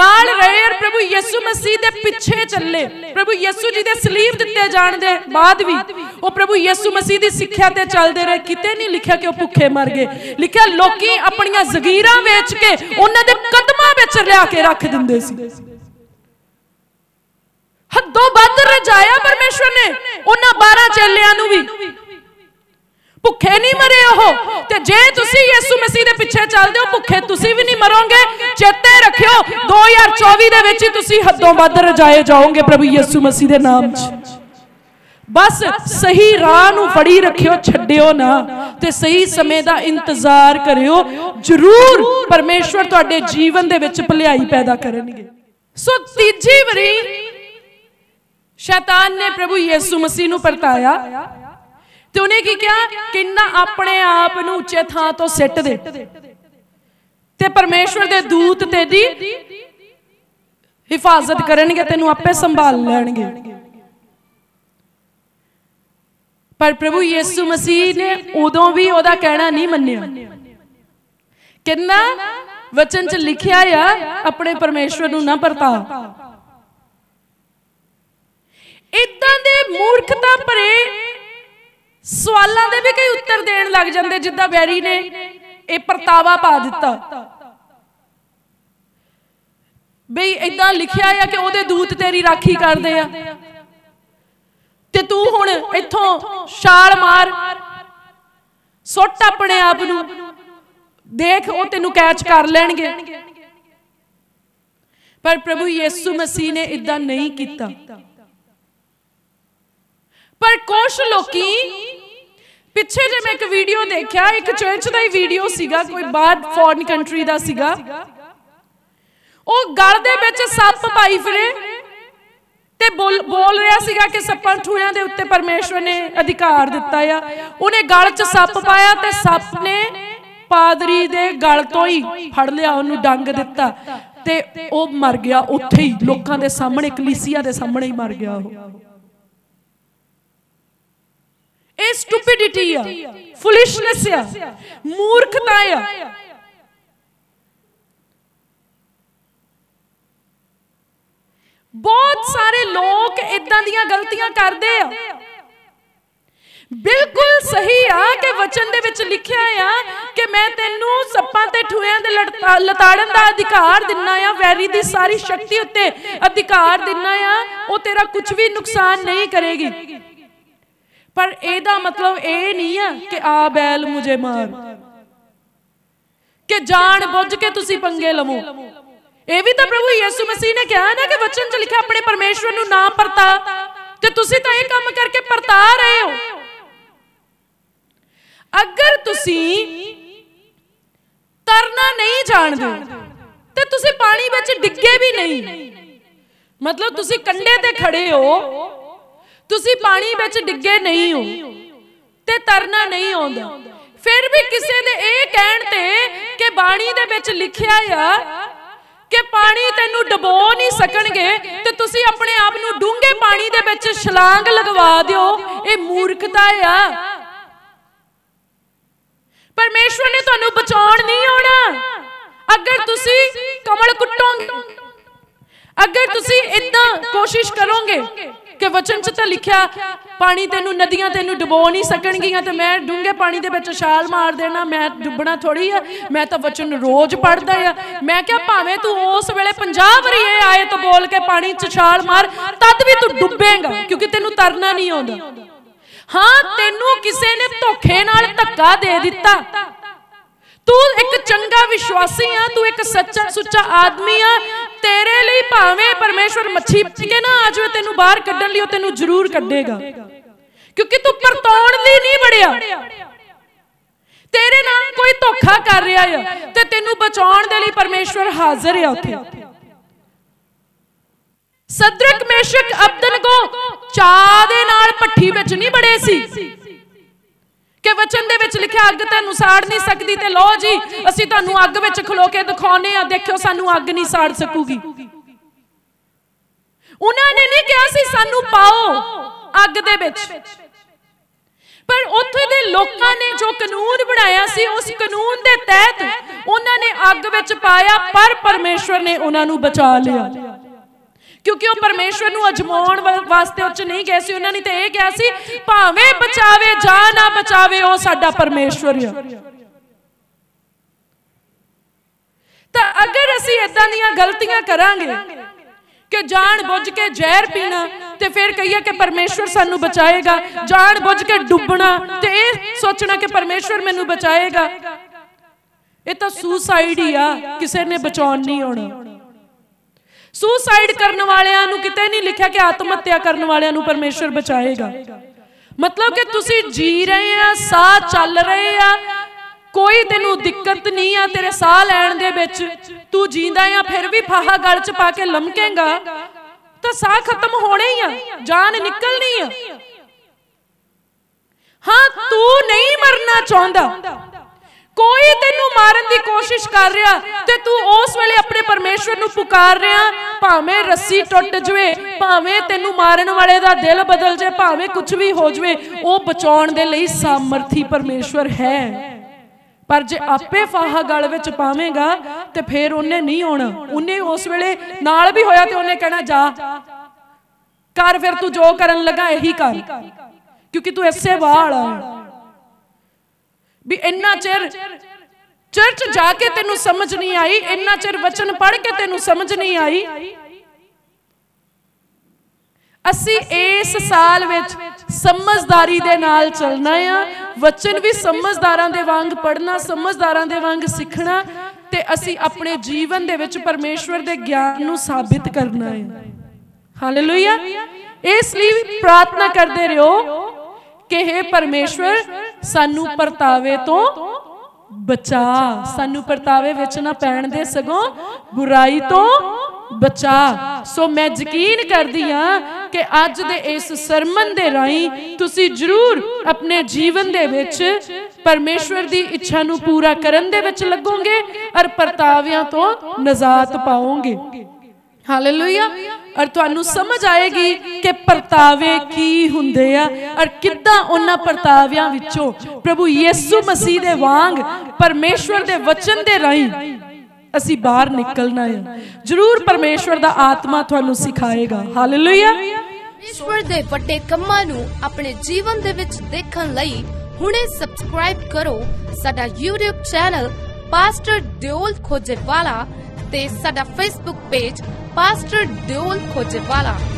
ਨਾਲ ਰਹੇ ਔਰ ਪ੍ਰਭੂ ਯਿਸੂ ਮਸੀਹ ਦੇ ਪਿੱਛੇ ਚੱਲੇ ਪ੍ਰਭੂ ਯਿਸੂ ਜੀ ਦੇ ਸਲੀਬ ਦਿੱਤੇ ਜਾਣ ਦੇ ਬਾਅਦ ਵੀ ਉਹ ਪ੍ਰਭੂ ਯਿਸੂ ਮਸੀਹ ਦੀ ਸਿੱਖਿਆ ਤੇ ਚੱਲਦੇ ਰਹੇ ਕਿਤੇ ਨਹੀਂ ਲਿਖਿਆ ਕਿ ਉਹ ਭੁੱਖੇ ਮਰ ਗਏ ਲਿਖਿਆ ਲੋਕੀ ਆਪਣੀਆਂ ਜ਼ਗੀਰਾਂ ਵੇਚ ਕੇ ਉਹਨਾਂ ਦੇ ਕਦਮਾਂ ਵਿੱਚ ਲਿਆ ਕੇ ਰੱਖ ਦਿੰਦੇ ਸੀ ਹੱਦੋਂ ਵੱਧ ਰਜਾਇਆ ਪਰਮੇਸ਼ਵਰ ਨੇ ਉਹਨਾਂ 12 ਚੇਲਿਆਂ ਨੂੰ ਵੀ ਭੁੱਖੇ ਨਹੀਂ ਮਰੇ ਉਹ ਤੇ ਜੇ ਤੁਸੀਂ ਯਿਸੂ ਮਸੀਹ ਦੇ ਪਿੱਛੇ ਚੱਲਦੇ ਹੋ ਭੁੱਖੇ ਤੁਸੀਂ ਵੀ ਨਹੀਂ ਮਰੋਗੇ ਚੇਤੇ ਰੱਖਿਓ 2024 ਦੇ ਵਿੱਚ ਤੁਸੀਂ ਹੱਦੋਂ ਵੱਧ ਰਜਾਏ ਜਾਓਗੇ ਪ੍ਰਭੂ ਯਿਸੂ ਮਸੀਹ ਦੇ ਨਾਮ 'ਚ ਬਸ ਸਹੀ ਰਾਹ ਨੂੰ ਫੜੀ ਰੱਖਿਓ ਛੱਡਿਓ ਨਾ ਤੇ ਸਹੀ ਸਮੇਂ ਦਾ ਇੰਤਜ਼ਾਰ ਕਰਿਓ ਜ਼ਰੂਰ ਪਰਮੇਸ਼ਵਰ ਤੁਹਾਡੇ ਜੀਵਨ ਦੇ ਵਿੱਚ ਭਲਾਈ ਪੈਦਾ ਕਰਨਗੇ ਸੋ ਤੀਜੀ ਵਾਰੀ ਸ਼ੈਤਾਨ ਨੇ ਪ੍ਰਭੂ ਯਿਸੂ ਮਸੀਹ ਨੂੰ ਪਰਤਾਇਆ ਤੇ ਉਹਨੇ ਕੀ ਕਿਹਾ ਕਿੰਨਾ ਆਪਣੇ ਆਪ ਨੂੰ ਉੱਚੇ ਥਾਂ ਤੋਂ ਸਿੱਟ ਦੇ ਤੇ ਪਰਮੇਸ਼ਵਰ ਦੇ ਦੂਤ ਤੇਰੀ ਹਿਫਾਜ਼ਤ ਕਰਨਗੇ ਤੈਨੂੰ ਆਪੇ ਸੰਭਾਲ ਲੈਣਗੇ ਪਰ ਪ੍ਰਭੂ ਯਿਸੂ ਮਸੀਹ ਨੇ ਉਦੋਂ ਵੀ ਉਹਦਾ ਕਹਿਣਾ ਨਹੀਂ ਮੰਨਿਆ ਕਿੰਨਾ ਵਚਨ 'ਚ ਲਿਖਿਆ ਆ ਆਪਣੇ ਪਰਮੇਸ਼ਵਰ ਨੂੰ ਨਾ ਪਰਤਾ ਇਦਾਂ ਦੇ ਮੂਰਖਤਾ ਭਰੇ ਸਵਾਲਾਂ ਦੇ ਵੀ ਕਈ ਉੱਤਰ ਦੇਣ ਲੱਗ ਜਾਂਦੇ ਜਿੱਦਾਂ ਬੈਰੀ ਨੇ ਇਹ ਪਰਤਾਵਾ ਪਾ ਦਿੱਤਾ ਬਈ ਇਦਾਂ ਲਿਖਿਆ ਆ ਕਿ ਉਹਦੇ ਦੂਤ ਤੇਰੀ ਰਾਖੀ ਕਰਦੇ ਆ ਤੇ ਤੂੰ ਹੁਣ ਇੱਥੋਂ ਛਾਲ ਮਾਰ ਸੁੱਟ ਆਪਣੇ ਆਪ ਨੂੰ ਦੇਖ ਉਹ ਤੈਨੂੰ ਕੈਚ ਕਰ ਲੈਣਗੇ ਪਰ ਪ੍ਰਭੂ ਯਿਸੂ ਮਸੀਹ ਨੇ ਇਦਾਂ ਨਹੀਂ ਕੀਤਾ ਪਰ ਕੁਝ ਲੋਕੀ ਪਿੱਛੇ ਜੇ ਮੈਂ ਇੱਕ ਵੀਡੀਓ ਦੇਖਿਆ ਇੱਕ ਚਰਚ ਦਾ ਹੀ ਵੀਡੀਓ ਸੀਗਾ ਕੋਈ ਬਾਹਰ ਫੋਰਨ ਕੰਟਰੀ ਦਾ ਸੀਗਾ ਉਹ ਗੜ ਦੇ ਵਿੱਚ ਸੱਪ ਪਾਈ ਫਿਰੇ ਤੇ ਬੋਲ ਰਿਹਾ ਸੀਗਾ ਕਿ ਸੱਪਾਂ ਠੂਆਂ ਦੇ ਉੱਤੇ ਪਰਮੇਸ਼ਵਰ ਨੇ ਅਧਿਕਾਰ ਦਿੱਤਾ ਆ ਉਹਨੇ ਗਲ 'ਚ ਸੱਪ ਪਾਇਆ ਤੇ ਸੱਪ ਨੇ ਪਾਦਰੀ ਦੇ ਗਲ ਤੋਂ ਹੀ ਫੜ ਲਿਆ ਉਹਨੂੰ ਡੰਗ ਦਿੱਤਾ ਤੇ ਉਹ ਮਰ ਗਿਆ ਉੱਥੇ ਹੀ ਲੋਕਾਂ ਦੇ ਸਾਹਮਣੇ ਕਲੀਸੀਆ ਦੇ ਸਾਹਮਣੇ ਹੀ ਮਰ ਗਿਆ ਉਹ ਇਹ ਸਟੂਪਿਡਿਟੀ ਆ ਫੁਲਿਸ਼ਨੈਸ ਆ ਮੂਰਖਤਾ ਆ ਬਹੁਤ ਸਾਰੇ ਲੋਕ ਇਦਾਂ ਦੀਆਂ ਗਲਤੀਆਂ ਕਰਦੇ ਆ ਬਿਲਕੁਲ ਸਹੀ ਆ ਕਿ ਵਚਨ ਦੇ ਵਿੱਚ ਲਿਖਿਆ ਆ ਕਿ ਮੈਂ ਤੈਨੂੰ ਸੱਪਾਂ ਤੇ ਠੂਏਆਂ ਦੇ ਲਤਾੜਨ ਦਾ ਅਧਿਕਾਰ ਦਿੰਨਾ ਆ ਵੈਰੀ ਦੀ ਸਾਰੀ ਸ਼ਕਤੀ ਉੱਤੇ ਅਧਿਕਾਰ ਦਿੰਨਾ ਆ ਉਹ ਤੇਰਾ ਕੁਝ ਵੀ ਨੁਕਸਾਨ ਨਹੀਂ ਕਰੇਗੀ ਪਰ ਇਹਦਾ ਮਤਲਬ ਇਹ ਨਹੀਂ ਆ ਕਿ ਆ ਬੈਲ ਮੁਝੇ ਮਾਰ ਕਿ ਜਾਣ ਬੁੱਝ ਕੇ ਤੁਸੀਂ ਪੰਗੇ ਲਵੋ ਇਹ ਵੀ ਤਾਂ ਪ੍ਰਭੂ ਯਿਸੂ ਮਸੀਹ ਨੇ ਕਿਹਾ ਨਾ ਕਿ ਵਚਨ 'ਚ ਲਿਖਿਆ ਆਪਣੇ ਪਰਮੇਸ਼ਵਰ ਨੂੰ ਨਾ ਪਰਤਾ ਤੇ ਤੁਸੀਂ ਤਾਂ ਇਹ ਕੰਮ ਕਰਕੇ ਪਰਤਾ ਰਹੇ ਹੋ ਅਗਰ ਤੁਸੀਂ ਤਰਨਾ ਨਹੀਂ ਜਾਣਦੇ ਤੇ ਤੁਸੀਂ ਪਾਣੀ ਵਿੱਚ ਡਿੱਗੇ ਵੀ ਨਹੀਂ ਮਤਲਬ ਤੁਸੀਂ ਕੰਡੇ ਤੇ ਖੜੇ ਹੋ ਤੁਸੀਂ ਪਾਣੀ ਵਿੱਚ ਡਿੱਗੇ ਨਹੀਂ ਹੋ ਤੇ ਤਰਨਾ ਨਹੀਂ ਆਉਂਦਾ ਫਿਰ ਵੀ ਕਿਸੇ ਦੇ ਇਹ ਕਹਿਣ ਤੇ ਕਿ ਬਾਣੀ ਦੇ ਵਿੱਚ ਲਿਖਿਆ ਆ ਕਿ ਪਾਣੀ ਤੈਨੂੰ ਡਬੋ ਨਹੀਂ ਸਕਣਗੇ ਤੇ ਤੁਸੀਂ ਆਪਣੇ ਆਪ ਨੂੰ ਡੂੰਘੇ ਪਾਣੀ ਦੇ ਵਿੱਚ ਛਲਾਂਗ ਲਗਵਾ ਦਿਓ ਇਹ ਮੂਰਖਤਾ ਆ ਪਰਮੇਸ਼ਵਰ ਨੇ ਤੁਹਾਨੂੰ ਬਚਾਉਣ ਨਹੀਂ ਆਉਣਾ ਅਗਰ ਤੁਸੀਂ ਕਮਲ ਕੁੱਟੋਗੇ ਅਗਰ ਤੁਸੀਂ ਇਦਾਂ ਕੋਸ਼ਿਸ਼ ਕਰੋਗੇ ਕਿ ਵਚਨ 'ਚ ਤਾਂ ਲਿਖਿਆ ਪਾਣੀ ਤੈਨੂੰ ਨਦੀਆਂ ਤੈਨੂੰ ਡਬੋ ਨਹੀਂ ਸਕਣਗੀਆਂ ਤੇ ਮੈਂ ਡੂੰਘੇ ਪਾਣੀ ਦੇ ਵਿੱਚ ਛਾਲ ਮਾਰ ਦੇਣਾ ਮੈਂ ਡੁੱਬਣਾ ਥੋੜੀ ਆ ਮੈਂ ਤਾਂ ਵਚਨ ਰੋਜ਼ ਪੜਦਾ ਆ ਮੈਂ ਕਿਹਾ ਭਾਵੇਂ ਤੂੰ ਉਸ ਵੇਲੇ 50 ਵਾਰੀ ਇਹ ਆਇਤ ਬੋਲ ਕੇ ਪਾਣੀ 'ਚ ਛਾਲ ਮਾਰ ਤਦ ਵੀ ਤੂੰ ਡੁੱਬੇਂਗਾ ਕਿਉਂਕਿ ਤੈਨੂੰ ਤਰਨਾ ਨਹੀਂ ਆਉਂਦਾ ਹਾਂ ਤੈਨੂੰ ਕਿਸੇ ਨੇ ਧੋਖੇ ਨਾਲ ਧੱਕਾ ਦੇ ਦਿੱਤਾ ਤੂੰ ਇੱਕ ਚੰਗਾ ਵਿਸ਼ਵਾਸੀ ਆ ਤੂੰ ਇੱਕ ਸੱਚਾ ਸੁੱਚਾ ਆਦਮੀ ਆ ਤੇਰੇ ਲਈ ਭਾਵੇਂ ਪਰਮੇਸ਼ਵਰ ਮੱਛੀ ਕਿ ਨਾ ਆ ਜਾਵੇ ਤੈਨੂੰ ਬਾਹਰ ਕੱਢਣ ਲਈ ਉਹ ਤੈਨੂੰ ਜ਼ਰੂਰ ਕੱਢੇਗਾ ਕਿਉਂਕਿ ਤੂੰ ਪਰਤੌਣ ਲਈ ਨਹੀਂ ਬੜਿਆ ਤੇਰੇ ਨਾਲ ਕੋਈ ਧੋਖਾ ਕਰ ਰਿਹਾ ਹੈ ਤੇ ਤੈਨੂੰ ਬਚਾਉਣ ਦੇ ਲਈ ਪਰਮੇਸ਼ਵਰ ਹਾਜ਼ਰ ਹੈ ਉੱਥੇ ਸਦਰਕ ਮੇਸ਼ਕ ਅਬਦਨ ਕੋ ਚਾਹ ਦੇ ਨਾਲ ਪੱਠੀ ਵਿੱਚ ਨਹੀਂ ਬੜੇ ਸੀ ਕਿ ਵਚਨ ਦੇ ਵਿੱਚ ਲਿਖਿਆ ਅੱਗ ਤੁਹਾਨੂੰ ਸਾੜ ਨਹੀਂ ਸਕਦੀ ਤੇ ਲੋ ਜੀ ਅਸੀਂ ਤੁਹਾਨੂੰ ਅੱਗ ਵਿੱਚ ਖਲੋ ਕੇ ਦਿਖਾਉਨੇ ਆ ਦੇਖਿਓ ਸਾਨੂੰ ਅੱਗ ਨਹੀਂ ਸਾੜ ਸਕੂਗੀ ਉਹਨਾਂ ਨੇ ਨਹੀਂ ਕਿਹਾ ਸੀ ਸਾਨੂੰ ਪਾਓ ਅੱਗ ਦੇ ਵਿੱਚ ਪਰ ਉੱਥੇ ਦੇ ਲੋਕਾਂ ਨੇ ਜੋ ਕਾਨੂੰਨ ਬਣਾਇਆ ਸੀ ਉਸ ਕਾਨੂੰਨ ਦੇ ਤਹਿਤ ਉਹਨਾਂ ਨੇ ਅੱਗ ਵਿੱਚ ਪਾਇਆ ਪਰ ਪਰਮੇਸ਼ਵਰ ਨੇ ਉਹਨਾਂ ਨੂੰ ਬਚਾ ਲਿਆ ਕਿਉਂਕਿ ਉਹ ਪਰਮੇਸ਼ਵਰ ਨੂੰ ਅਜਮਾਉਣ ਵਾਸਤੇ ਉੱਚ ਨਹੀਂ ਗਏ ਸੀ ਉਹਨਾਂ ਨੇ ਤਾਂ ਇਹ ਕਿਹਾ ਸੀ ਭਾਵੇਂ ਬਚਾਵੇ ਜਾਂ ਨਾ ਬਚਾਵੇ ਉਹ ਸਾਡਾ ਪਰਮੇਸ਼ਵਰ ਹੈ ਤਾਂ ਅਗਰ ਅਸੀਂ ਇਦਾਂ ਦੀਆਂ ਗਲਤੀਆਂ ਕਰਾਂਗੇ ਕਿ ਜਾਣ ਬੁੱਝ ਕੇ ਜ਼ਹਿਰ ਪੀਣਾ ਤੇ ਫਿਰ ਕਹੀਏ ਕਿ ਪਰਮੇਸ਼ਵਰ ਸਾਨੂੰ ਬਚਾਏਗਾ ਜਾਣ ਬੁੱਝ ਕੇ ਡੁੱਬਣਾ ਤੇ ਇਹ ਸੋਚਣਾ ਕਿ ਪਰਮੇਸ਼ਵਰ ਮੈਨੂੰ ਬਚਾਏਗਾ ਇਹ ਤਾਂ ਸੁਸਾਈਡ ਹੀ ਆ ਕਿਸੇ ਨੇ ਬਚਾਉਣ ਨਹੀਂ ਆਉਣਾ ਸੁਸਾਈਡ ਕਰਨ ਵਾਲਿਆਂ ਨੂੰ ਕਿਤੇ ਨਹੀਂ ਲਿਖਿਆ ਕਿ ਆਤਮ ਹੱਤਿਆ ਕਰਨ ਵਾਲਿਆਂ ਨੂੰ ਪਰਮੇਸ਼ਰ ਬਚਾਏਗਾ ਮਤਲਬ ਕਿ ਤੁਸੀਂ ਜੀ ਰਹੇ ਆ ਸਾਹ ਚੱਲ ਰਹੇ ਆ ਕੋਈ ਤੈਨੂੰ ਦਿੱਕਤ ਨਹੀਂ ਆ ਤੇਰੇ ਸਾਹ ਲੈਣ ਦੇ ਵਿੱਚ ਤੂੰ ਜੀਂਦਾ ਆ ਫਿਰ ਵੀ ਫਾਹਾ ਗਲ ਚ ਪਾ ਕੇ ਲਮਕੇਗਾ ਤਾਂ ਸਾਹ ਖਤਮ ਹੋਣਾ ਹੀ ਆ ਜਾਨ ਨਿਕਲਣੀ ਆ ਹਾਂ ਤੂੰ ਨਹੀਂ ਮਰਨਾ ਚਾਹੁੰਦਾ ਕੋਈ ਤੈਨੂੰ ਮਾਰਨ ਦੀ ਕੋਸ਼ਿਸ਼ ਕਰ ਰਿਹਾ ਤੇ ਤੂੰ ਉਸ ਵੇਲੇ ਆਪਣੇ ਪਰਮੇਸ਼ਵਰ ਨੂੰ ਪੁਕਾਰ ਰਿਹਾ ਭਾਵੇਂ ਰੱਸੀ ਟੁੱਟ ਜਵੇ ਭਾਵੇਂ ਤੈਨੂੰ ਮਾਰਨ ਵਾਲੇ ਦਾ ਦਿਲ ਬਦਲ ਜੇ ਭਾਵੇਂ ਕੁਝ ਵੀ ਹੋ ਜਵੇ ਉਹ ਬਚਾਉਣ ਦੇ ਲਈ ਸਮਰਥੀ ਪਰਮੇਸ਼ਵਰ ਹੈ ਪਰ ਜੇ ਆਪੇ ਫਾਹਾ ਗਲ ਵਿੱਚ ਪਾਵੇਂਗਾ ਤੇ ਫਿਰ ਉਹਨੇ ਨਹੀਂ ਆਉਣਾ ਉਹਨੇ ਉਸ ਵੇਲੇ ਨਾਲ ਵੀ ਹੋਇਆ ਤੇ ਉਹਨੇ ਕਹਿਣਾ ਜਾ ਕਰ ਫਿਰ ਤੂੰ ਜੋ ਕਰਨ ਲਗਾ ਇਹੀ ਕਰ ਕਿਉਂਕਿ ਤੂੰ ਐਸੇ ਵਾਲਾ ਵੀ ਇੰਨਾ ਚਿਰ ਚਰਚ ਜਾ ਕੇ ਤੈਨੂੰ ਸਮਝ ਨਹੀਂ ਆਈ ਇੰਨਾ ਚਿਰ ਵਚਨ ਪੜ੍ਹ ਕੇ ਤੈਨੂੰ ਸਮਝ ਨਹੀਂ ਆਈ ਅਸੀਂ ਇਸ ਸਾਲ ਵਿੱਚ ਸਮਝਦਾਰੀ ਦੇ ਨਾਲ ਚੱਲਣਾ ਆ ਵਚਨ ਵੀ ਸਮਝਦਾਰਾਂ ਦੇ ਵਾਂਗ ਪੜਨਾ ਸਮਝਦਾਰਾਂ ਦੇ ਵਾਂਗ ਸਿੱਖਣਾ ਤੇ ਅਸੀਂ ਆਪਣੇ ਜੀਵਨ ਦੇ ਵਿੱਚ ਪਰਮੇਸ਼ਵਰ ਦੇ ਗਿਆਨ ਨੂੰ ਸਾਬਿਤ ਕਰਨਾ ਹੈ ਹਾਲੇਲੂਇਆ ਇਸ ਲਈ ਪ੍ਰਾਰਥਨਾ ਕਰਦੇ ਰਹੋ ਕਿ हे ਪਰਮੇਸ਼ਵਰ ਸਾਨੂੰ ਪਰਤਾਵੇ ਤੋਂ ਬਚਾ ਸਾਨੂੰ ਪਰਤਾਵੇ ਵਿੱਚ ਨਾ ਪੈਣ ਦੇ ਸਗੋਂ ਬੁਰਾਈ ਤੋਂ ਬਚਾ ਸੋ ਮੈਂ ਯਕੀਨ ਕਰਦੀ ਆ ਕਿ ਅੱਜ ਦੇ ਇਸ ਸਰਮਨ ਦੇ ਰਾਹੀਂ ਤੁਸੀਂ ਜ਼ਰੂਰ ਆਪਣੇ ਜੀਵਨ ਦੇ ਵਿੱਚ ਪਰਮੇਸ਼ਵਰ ਦੀ ਇੱਛਾ ਨੂੰ ਪੂਰਾ ਕਰਨ ਦੇ ਵਿੱਚ ਲੱਗੋਗੇ ਔਰ ਪਰਤਾਵਿਆਂ ਤੋਂ ਨਜ਼ਾਤ ਪਾਓਗੇ ਹਾਲੇਲੂਇਆ ਔਰ ਤੁਹਾਨੂੰ ਸਮਝ ਆਏਗੀ ਕਿ ਪਰਤਾਵੇ ਕੀ ਹੁੰਦੇ ਆ ਔਰ ਕਿੱਦਾਂ ਉਹਨਾਂ ਪਰਤਾਵਿਆਂ ਵਿੱਚੋਂ ਪ੍ਰਭੂ ਯਿਸੂ ਮਸੀਹ ਦੇ ਵਾਂਗ ਪਰਮੇਸ਼ਵਰ ਦੇ ਵਚਨ ਦੇ ਰਾਹੀਂ ਅਸੀਂ ਬਾਹਰ ਨਿਕਲਣਾ ਹੈ ਜ਼ਰੂਰ ਪਰਮੇਸ਼ਵਰ ਦਾ ਆਤਮਾ ਤੁਹਾਨੂੰ ਸਿਖਾਏਗਾ ਹਾਲੇਲੂਇਆ ਪਰਮੇਸ਼ਵਰ ਦੇ ਵੱਡੇ ਕੰਮਾਂ ਨੂੰ ਆਪਣੇ ਜੀਵਨ ਦੇ ਵਿੱਚ ਦੇਖਣ ਲਈ ਹੁਣੇ ਸਬਸਕ੍ਰਾਈਬ ਕਰੋ ਸਾਡਾ YouTube channel pastor Deol Khojewala ਤੇ ਸਾਡਾ Facebook ਪੇਜ ਪਾਸਟਰ ਦਿਉਲ ਖੋਜੇਵਾਲਾ